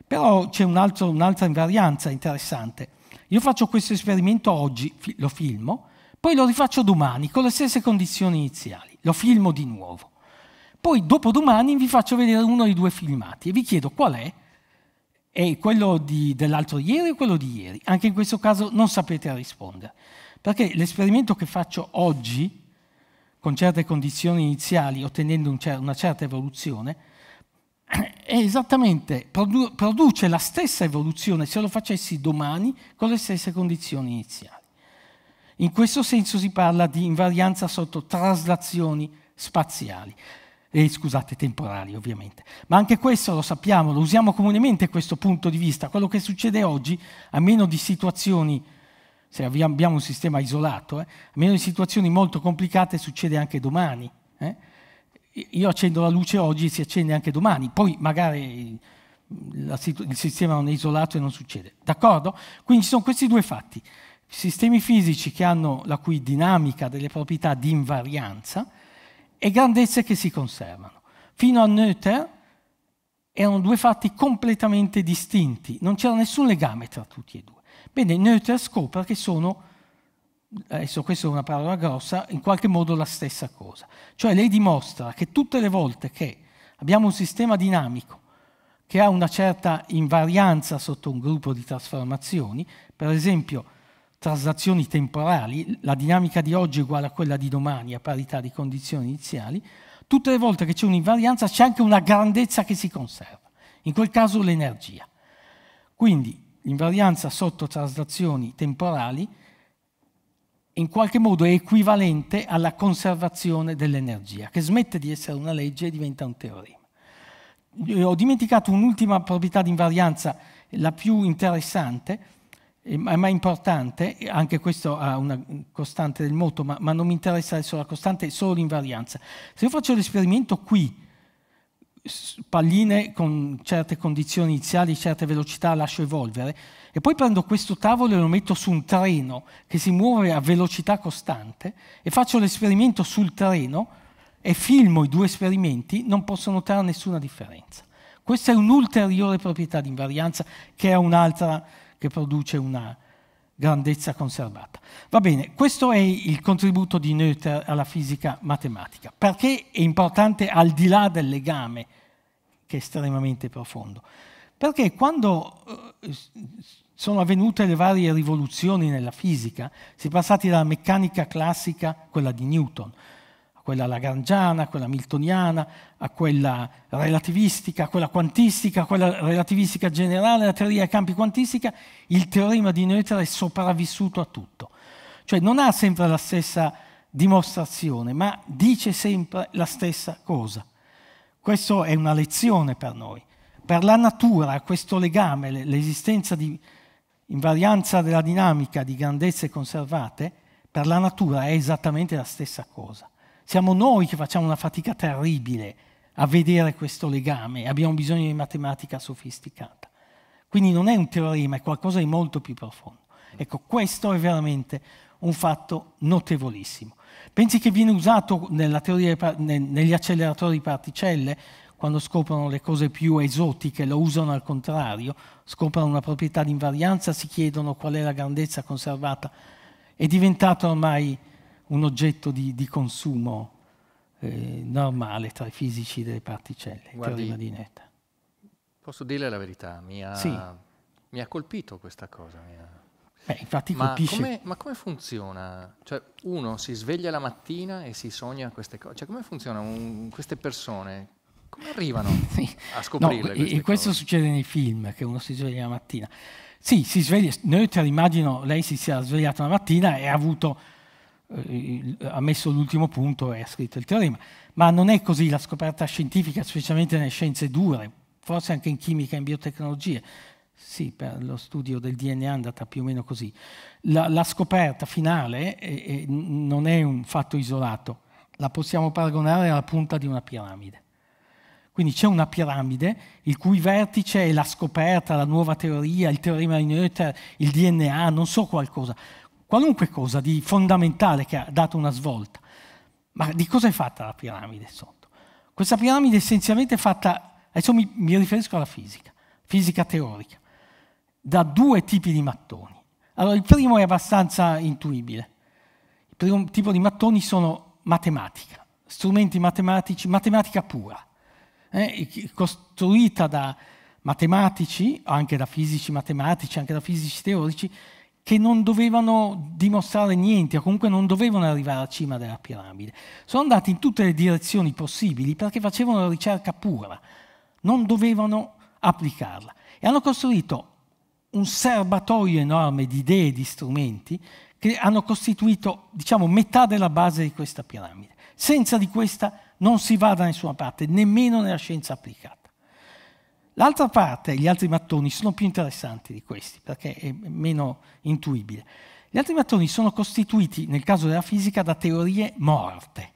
Però c'è un un'altra invarianza interessante io faccio questo esperimento oggi, lo filmo, poi lo rifaccio domani con le stesse condizioni iniziali, lo filmo di nuovo. Poi dopodomani vi faccio vedere uno dei due filmati e vi chiedo qual è, è quello dell'altro ieri o quello di ieri. Anche in questo caso non sapete rispondere, perché l'esperimento che faccio oggi, con certe condizioni iniziali, ottenendo un cer una certa evoluzione, è eh, esattamente, produ- produce la stessa evoluzione se lo facessi domani con le stesse condizioni iniziali. In questo senso si parla di invarianza sotto traslazioni spaziali, E scusate, temporali ovviamente. Ma anche questo lo sappiamo, lo usiamo comunemente questo punto di vista. Quello che succede oggi, a meno di situazioni, se abbiamo un sistema isolato, eh, a meno di situazioni molto complicate succede anche domani. Eh? io accendo la luce oggi e si accende anche domani, poi magari il sistema non è isolato e non succede. D'accordo? Quindi ci sono questi due fatti. Sistemi fisici che hanno la cui dinamica delle proprietà di invarianza e grandezze che si conservano. Fino a Noether erano due fatti completamente distinti, non c'era nessun legame tra tutti e due. Bene, Noether scopre che sono adesso questa è una parola grossa, in qualche modo la stessa cosa. Cioè lei dimostra che tutte le volte che abbiamo un sistema dinamico che ha una certa invarianza sotto un gruppo di trasformazioni, per esempio traslazioni temporali, la dinamica di oggi è uguale a quella di domani a parità di condizioni iniziali, tutte le volte che c'è un'invarianza c'è anche una grandezza che si conserva, in quel caso l'energia. Quindi l'invarianza sotto traslazioni temporali in qualche modo è equivalente alla conservazione dell'energia, che smette di essere una legge e diventa un teorema. Eh, ho dimenticato un'ultima proprietà di invarianza, la più interessante, eh, ma importante, anche questo ha una costante del moto, ma, ma non mi interessa adesso la costante, solo l'invarianza. Se io faccio l'esperimento qui, palline con certe condizioni iniziali, certe velocità lascio evolvere, e poi prendo questo tavolo e lo metto su un treno che si muove a velocità costante e faccio l'esperimento sul treno e filmo i due esperimenti, non posso notare nessuna differenza. Questa è un'ulteriore proprietà di invarianza che è un'altra che produce una grandezza conservata. Va bene, questo è il contributo di Noether alla fisica matematica. Perché è importante al di là del legame, che è estremamente profondo? Perché quando eh, sono avvenute le varie rivoluzioni nella fisica, si è passati dalla meccanica classica, quella di Newton, a quella lagrangiana, a quella miltoniana, a quella relativistica, a quella quantistica, a quella relativistica generale, la teoria dei campi quantistica, il teorema di Noether è sopravvissuto a tutto. Cioè non ha sempre la stessa dimostrazione, ma dice sempre la stessa cosa. Questa è una lezione per noi. Per la natura questo legame, l'esistenza di invarianza della dinamica di grandezze conservate, per la natura è esattamente la stessa cosa. Siamo noi che facciamo una fatica terribile a vedere questo legame, abbiamo bisogno di matematica sofisticata. Quindi non è un teorema, è qualcosa di molto più profondo. Ecco, questo è veramente un fatto notevolissimo. Pensi che viene usato teoria, negli acceleratori di particelle quando scoprono le cose più esotiche, lo usano al contrario, scoprono una proprietà di invarianza, si chiedono qual è la grandezza conservata, è diventato ormai un oggetto di, di consumo eh, normale tra i fisici delle particelle, Guardi, teorema di Netta. Posso dirle la verità, mi ha, sì. mi ha colpito questa cosa. Ha... Beh, infatti ma Come, ma come funziona? Cioè, uno si sveglia la mattina e si sogna queste cose. Cioè, come funzionano queste persone? Arrivano [laughs] sì. a scoprirle. No, e questo cose. succede nei film, che uno si sveglia la mattina. Sì, si sveglia, Neuter immagino lei si sia svegliata la mattina e ha, avuto, eh, ha messo l'ultimo punto e ha scritto il teorema, ma non è così la scoperta scientifica, specialmente nelle scienze dure, forse anche in chimica e in biotecnologie. Sì, per lo studio del DNA è andata più o meno così. La, la scoperta finale è, è, non è un fatto isolato, la possiamo paragonare alla punta di una piramide. Quindi c'è una piramide il cui vertice è la scoperta, la nuova teoria, il teorema di Noether, il DNA, non so qualcosa, qualunque cosa di fondamentale che ha dato una svolta. Ma di cosa è fatta la piramide sotto? Questa piramide è essenzialmente fatta, adesso mi, mi riferisco alla fisica, fisica teorica, da due tipi di mattoni. Allora il primo è abbastanza intuibile. Il primo tipo di mattoni sono matematica, strumenti matematici, matematica pura eh, costruita da matematici, anche da fisici matematici, anche da fisici teorici, che non dovevano dimostrare niente o comunque non dovevano arrivare alla cima della piramide. Sono andati in tutte le direzioni possibili perché facevano la ricerca pura, non dovevano applicarla. E hanno costruito un serbatoio enorme di idee e di strumenti che hanno costituito, diciamo, metà della base di questa piramide. Senza di questa piramide, non si va da nessuna parte, nemmeno nella scienza applicata. L'altra parte, gli altri mattoni, sono più interessanti di questi, perché è meno intuibile. Gli altri mattoni sono costituiti, nel caso della fisica, da teorie morte.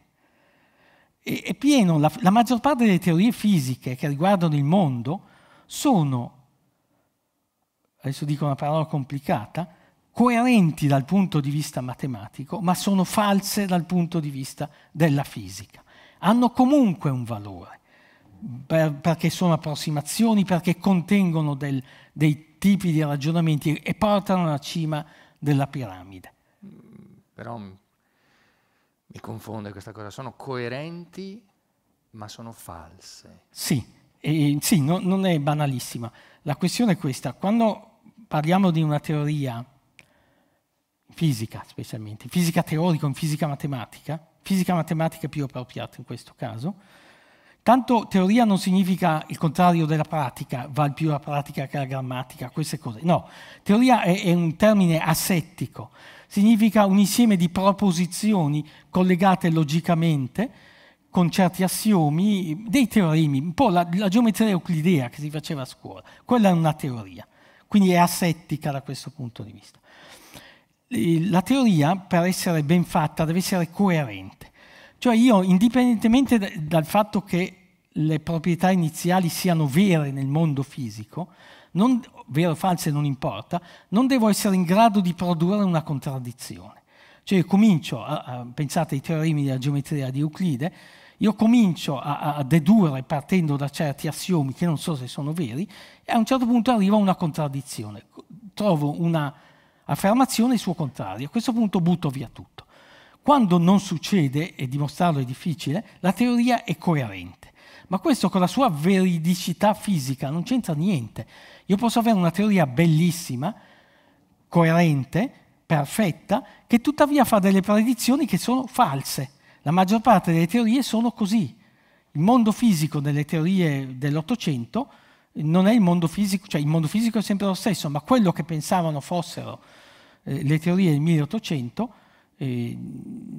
è pieno, la, la maggior parte delle teorie fisiche che riguardano il mondo sono, adesso dico una parola complicata, coerenti dal punto di vista matematico, ma sono false dal punto di vista della fisica hanno comunque un valore, per, perché sono approssimazioni, perché contengono del, dei tipi di ragionamenti e portano alla cima della piramide. Però mi confonde questa cosa, sono coerenti ma sono false. Sì, e, sì no, non è banalissima. La questione è questa, quando parliamo di una teoria fisica specialmente, fisica teorica o fisica matematica, fisica matematica più appropriata in questo caso. Tanto teoria non significa il contrario della pratica, vale più la pratica che la grammatica, queste cose. No, teoria è, è un termine asettico, significa un insieme di proposizioni collegate logicamente con certi assiomi, dei teoremi, un po' la, la geometria euclidea che si faceva a scuola, quella è una teoria, quindi è asettica da questo punto di vista la teoria, per essere ben fatta, deve essere coerente. Cioè io, indipendentemente dal fatto che le proprietà iniziali siano vere nel mondo fisico, non, vere o false non importa, non devo essere in grado di produrre una contraddizione. Cioè io comincio, a, a, pensate ai teoremi della geometria di Euclide, io comincio a, a, dedurre partendo da certi assiomi che non so se sono veri e a un certo punto arrivo a una contraddizione. Trovo una affermazione il suo contrario. A questo punto butto via tutto. Quando non succede, e dimostrarlo è difficile, la teoria è coerente. Ma questo con la sua veridicità fisica non c'entra niente. Io posso avere una teoria bellissima, coerente, perfetta, che tuttavia fa delle predizioni che sono false. La maggior parte delle teorie sono così. Il mondo fisico delle teorie dell'Ottocento non è il mondo fisico, cioè il mondo fisico è sempre lo stesso, ma quello che pensavano fossero eh, le teorie del 1800 eh,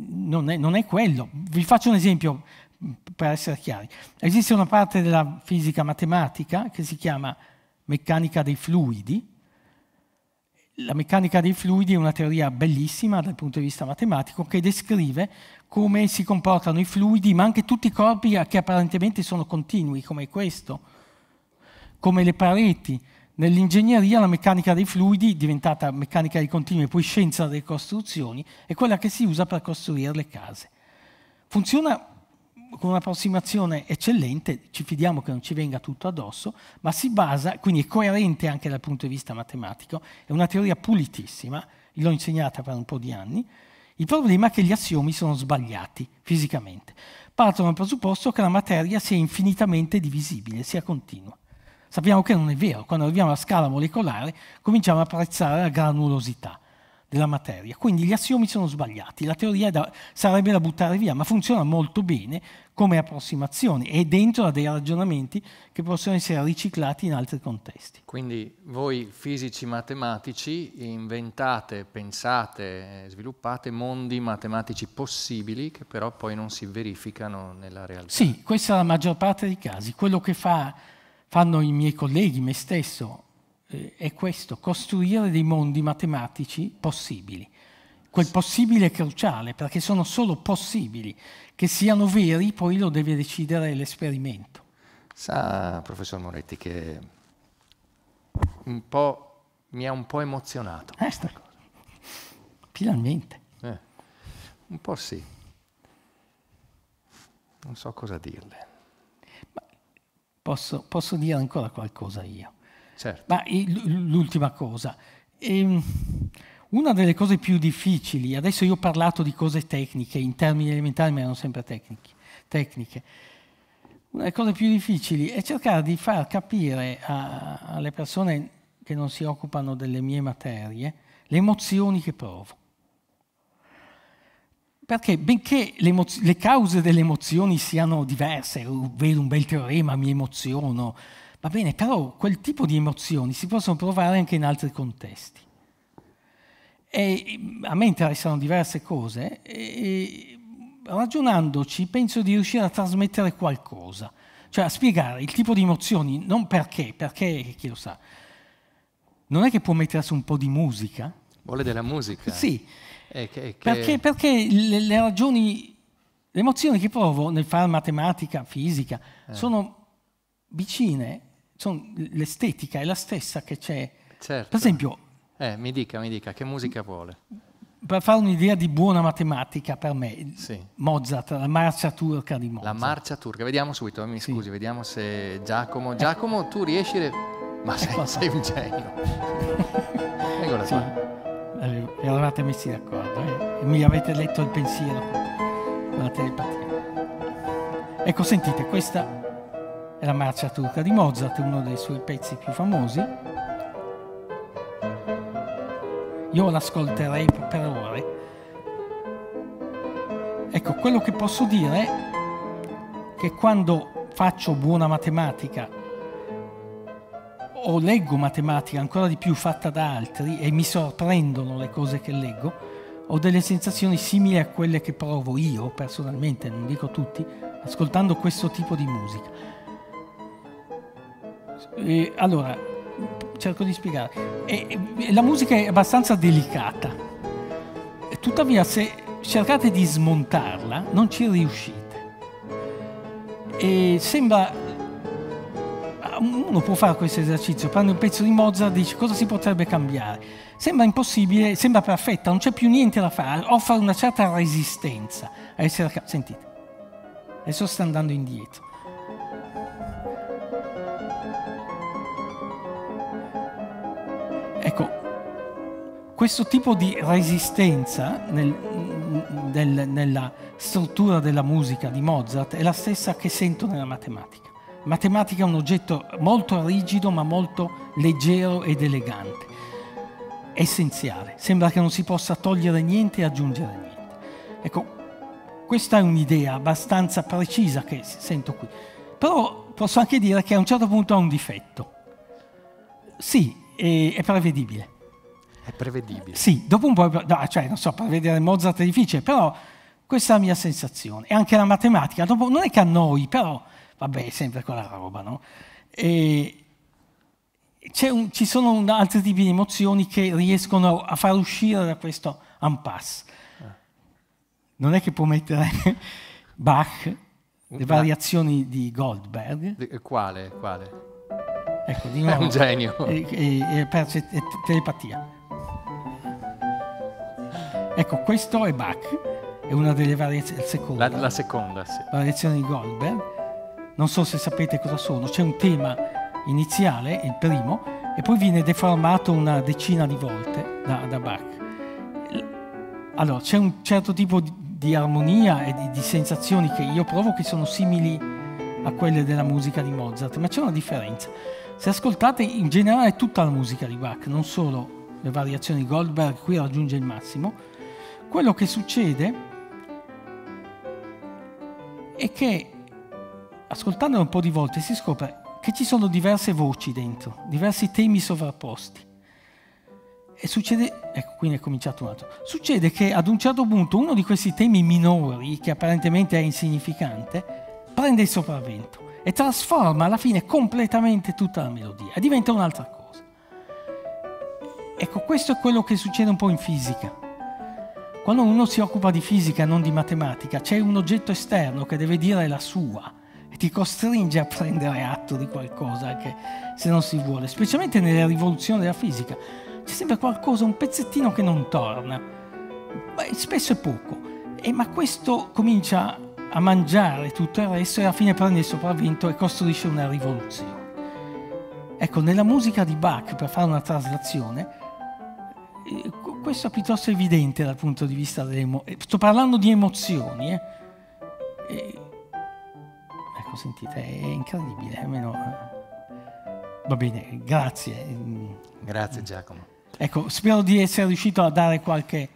non, è, non, è, quello. Vi faccio un esempio mm, per essere chiari. Esiste una parte della fisica matematica che si chiama meccanica dei fluidi. La meccanica dei fluidi è una teoria bellissima dal punto di vista matematico che descrive come si comportano i fluidi, ma anche tutti i corpi che apparentemente sono continui, come questo come le pareti. Nell'ingegneria la meccanica dei fluidi, diventata meccanica dei continui e poi scienza delle costruzioni, è quella che si usa per costruire le case. Funziona con un'approssimazione eccellente, ci fidiamo che non ci venga tutto addosso, ma si basa, quindi è coerente anche dal punto di vista matematico, è una teoria pulitissima, l'ho insegnata per un po' di anni, il problema è che gli assiomi sono sbagliati fisicamente. Partono dal presupposto che la materia sia infinitamente divisibile, sia continua. Sappiamo che non è vero, quando arriviamo alla scala molecolare cominciamo a apprezzare la granulosità della materia. Quindi gli assiomi sono sbagliati, la teoria da, sarebbe da buttare via, ma funziona molto bene come approssimazione e dentro a dei ragionamenti che possono essere riciclati in altri contesti. Quindi voi fisici matematici inventate, pensate, eh, sviluppate mondi matematici possibili che però poi non si verificano nella realtà. Sì, questa è la maggior parte dei casi. Quello che fa fanno i miei colleghi, me stesso, eh, è questo, costruire dei mondi matematici possibili. Quel possibile è cruciale, perché sono solo possibili. Che siano veri poi lo deve decidere l'esperimento. Sa, professor Moretti, che mi ha un po' emozionato. Eh, sta cosa. Finalmente. Eh, un po' sì. Non so cosa dirle posso, posso dire ancora qualcosa io. Certo. Ma l'ultima cosa. Ehm, una delle cose più difficili, adesso io ho parlato di cose tecniche, in termini elementari ma erano sempre tecniche, tecniche. Una delle cose più difficili è cercare di far capire a, alle persone che non si occupano delle mie materie le emozioni che provo. Perché benché le, le cause delle emozioni siano diverse, vedo un bel teorema, mi emoziono, va bene, però quel tipo di emozioni si possono provare anche in altri contesti. E a me interessano diverse cose e ragionandoci penso di riuscire a trasmettere qualcosa, cioè a spiegare il tipo di emozioni, non perché, perché chi lo sa. Non è che può mettersi un po' di musica? Vuole della musica? Sì, che, che... Perché, perché le, le, ragioni, le emozioni che provo nel fare matematica, fisica, eh. sono vicine, sono, l'estetica è la stessa che c'è. Certo. Per esempio... Eh, mi dica, mi dica, che musica vuole? Per fare un'idea di buona matematica per me, sì. Mozart, la marcia turca di Mozart. La marcia turca, vediamo subito, mi scusi, sì. vediamo se Giacomo... Giacomo, tu riesci... Re... Ma ecco. sei, sei un genio. [laughs] Vengo da sì eravate messi d'accordo eh? e mi avete letto il pensiero, la telepatia. Ecco, sentite, questa è la marcia turca di Mozart, uno dei suoi pezzi più famosi. Io l'ascolterei per ore. Ecco, quello che posso dire è che quando faccio buona matematica o leggo matematica ancora di più fatta da altri e mi sorprendono le cose che leggo, ho delle sensazioni simili a quelle che provo io personalmente, non dico tutti, ascoltando questo tipo di musica. E allora, cerco di spiegare. E, e, la musica è abbastanza delicata, tuttavia se cercate di smontarla non ci riuscite. E sembra uno può fare questo esercizio, prende un pezzo di Mozart e dice cosa si potrebbe cambiare. Sembra impossibile, sembra perfetta, non c'è più niente da fare, offre una certa resistenza a essere... Ca- Sentite, adesso sta andando indietro. Ecco, questo tipo di resistenza nel, nel, nella struttura della musica di Mozart è la stessa che sento nella matematica matematica è un oggetto molto rigido ma molto leggero ed elegante, essenziale. Sembra che non si possa togliere niente e aggiungere niente. Ecco, questa è un'idea abbastanza precisa che sento qui. Però posso anche dire che a un certo punto ha un difetto. Sì, è, è prevedibile. È prevedibile. Sì, dopo un po', no, cioè non so, prevedere Mozart è difficile, però questa è la mia sensazione. E anche la matematica, dopo, non è che a noi, però vabbè, sempre quella roba, no? E un, ci sono un, altri tipi di emozioni che riescono a far uscire da questo impasse. Non è che può mettere [laughs] Bach le variazioni di Goldberg. Eh, quale? Quale? Ecco, di nuovo. È un genio. E, eh, e, eh, e, perce- e telepatia. Ecco, questo è Bach, è una delle variazioni, la seconda. La, la seconda, sì. Variazione di Goldberg non so se sapete cosa sono, c'è un tema iniziale, il primo, e poi viene deformato una decina di volte da, da Bach. Allora, c'è un certo tipo di, di armonia e di, di, sensazioni che io provo che sono simili a quelle della musica di Mozart, ma c'è una differenza. Se ascoltate in generale tutta la musica di Bach, non solo le variazioni Goldberg, qui raggiunge il massimo, quello che succede è che ascoltandolo un po' di volte si scopre che ci sono diverse voci dentro, diversi temi sovrapposti. E succede, ecco, qui ne è cominciato un altro. Succede che ad un certo punto uno di questi temi minori, che apparentemente è insignificante, prende il sopravvento e trasforma alla fine completamente tutta la melodia e diventa un'altra cosa. Ecco, questo è quello che succede un po' in fisica. Quando uno si occupa di fisica, non di matematica, c'è un oggetto esterno che deve dire la sua ti costringe a prendere atto di qualcosa che se non si vuole, specialmente nella rivoluzione della fisica, c'è sempre qualcosa, un pezzettino che non torna, Beh, spesso è poco, e, ma questo comincia a mangiare tutto il resto e alla fine prende il sopravvento e costruisce una rivoluzione. Ecco, nella musica di Bach, per fare una traslazione, eh, questo è piuttosto evidente dal punto di vista delle emozioni. Sto parlando di emozioni, eh? sentite, è incredibile, almeno... Va bene, grazie. Grazie Giacomo. Ecco, spero di essere riuscito a dare qualche...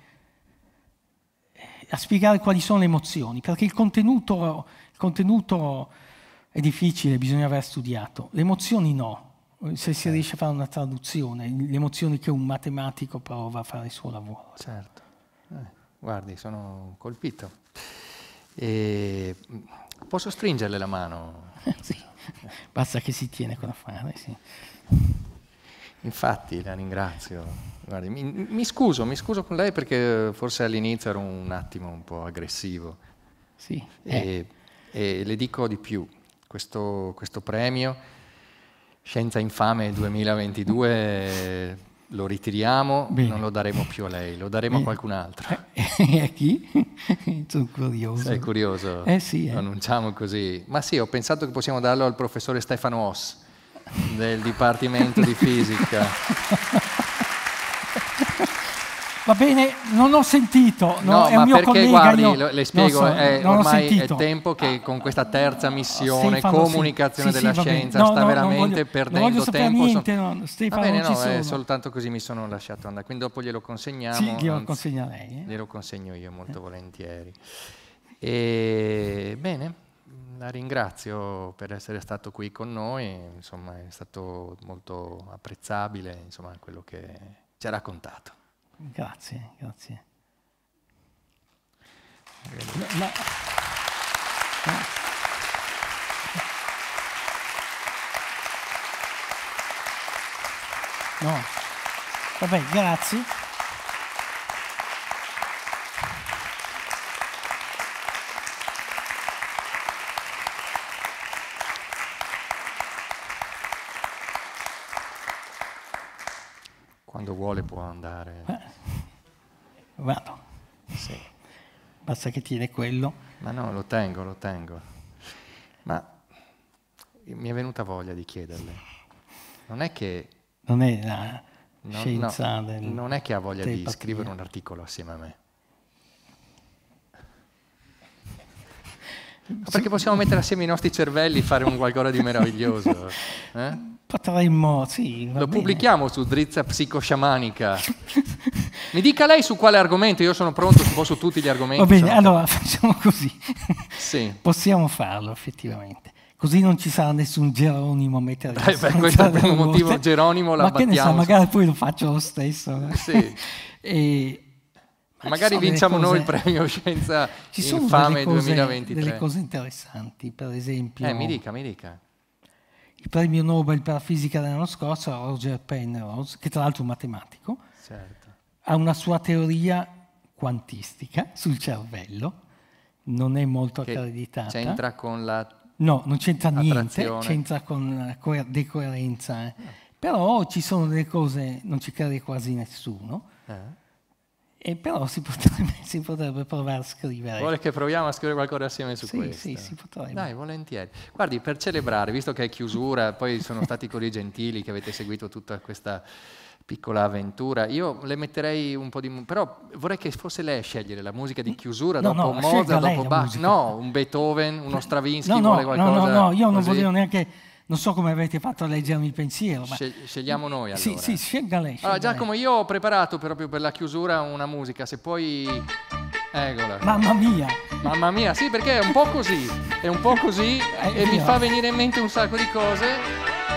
a spiegare quali sono le emozioni, perché il contenuto, il contenuto è difficile, bisogna aver studiato. Le emozioni no, se si certo. riesce a fare una traduzione, le emozioni che un matematico prova a fare il suo lavoro. Certo, eh, guardi, sono colpito. E Posso stringerle la mano? [laughs] sì, basta che si tiene con affare, sì. Infatti, la ringrazio. Guardi, mi, mi, scuso, mi scuso con lei perché forse all'inizio ero un attimo un po' aggressivo. Sì. Eh. E, e, le dico di più, questo, questo premio, Scienza Infame 2022 lo ritiriamo, Bene. non lo daremo più a lei, lo daremo Bene. a qualcun altro. Eh, [laughs] e a chi? [laughs] Sono curioso. Sei curioso? Eh sì. Eh. annunciamo così. Ma sì, ho pensato che possiamo darlo al professore Stefano Oss del Dipartimento di Fisica. [laughs] Va bene, non ho sentito, no, no è ma un mio perché, collega, guardi, io, le spiego, so, è, ormai è tempo che con questa terza ah, missione, Stefano, comunicazione sì, della scienza, no, sta no, veramente voglio, perdendo tempo. Niente, no, Stefano, va bene, no, è soltanto così mi sono lasciato andare, quindi dopo glielo consegniamo. Sì, glielo consegno a lei. Eh? Glielo consegno io molto eh. volentieri. E, bene, la ringrazio per essere stato qui con noi, insomma è stato molto apprezzabile insomma, quello che ci ha raccontato. Grazie, grazie. Ma, ma, No. Vabbè, grazie. Quando vuole può andare. Eh. Vado. Sì. Basta che tiene quello. Ma no, lo tengo, lo tengo. Ma mi è venuta voglia di chiederle. Non è che... Non è la scienza no, del... Non è che ha voglia di scrivere un articolo assieme a me. Perché possiamo mettere assieme i nostri cervelli e fare un qualcosa di meraviglioso. [laughs] Eh? Potremmo, sì. Lo bene. pubblichiamo su Drizza Psicosciamanica. Mi dica lei su quale argomento, io sono pronto un po' su tutti gli argomenti. Va bene, sono... allora [laughs] facciamo così. Sì. Possiamo farlo effettivamente. Così non ci sarà nessun Geronimo a mettere Dai, Per questo primo motivo, Geronimo la Ma che ne so, magari poi lo faccio lo stesso. Eh. Sì. [laughs] e, ma Magari vinciamo cose... noi il premio Scienza [laughs] ci sono Infame delle cose, 2023. delle cose interessanti, per esempio... Eh, mi dica, mi dica. Il premio Nobel per la fisica dell'anno scorso a Roger Penrose, che tra l'altro è un matematico, certo. ha una sua teoria quantistica sul cervello, non è molto che accreditata. C'entra con la... No, non c'entra niente, c'entra con la decoerenza. Eh. Ah. Però ci sono delle cose, non ci crede quasi nessuno. Eh e però si potrebbe, [laughs] si potrebbe, provare a scrivere. Vuole che proviamo a scrivere qualcosa assieme su sì, questo? Sì, si potrebbe. Dai, volentieri. Guardi, per celebrare, visto che è chiusura, poi sono stati quelli gentili che avete seguito tutta questa piccola avventura, io le metterei un po' di... però vorrei che fosse lei a scegliere la musica di chiusura no, dopo no, Mozart, dopo Bach, no, un Beethoven, uno Stravinsky, no, no, vuole qualcosa... No, no, no, io non così. volevo neanche non so come avete fatto a leggermi il pensiero. Ma... Scegliamo noi allora. Sì, sì, scelga lei. Scelga allora Giacomo, lei. io ho preparato proprio per la chiusura una musica, se poi... Eccola. Mamma mia. Mamma mia, sì, perché è un po' così, è un po' così eh, [laughs] e mi fa venire in mente un sacco di cose.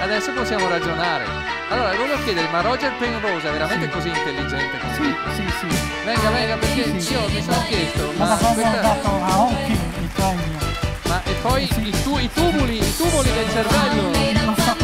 Adesso possiamo ragionare. Allora, voglio chiedere, ma Roger Penrose è veramente sì. così intelligente? Così? Sì, sì, sì. Venga, venga, perché sì, sì. io mi sono chiesto... Ma, ma cosa questa... ha dato a occhi? poi i, tu, i, tubuli, i tubuli del cervello.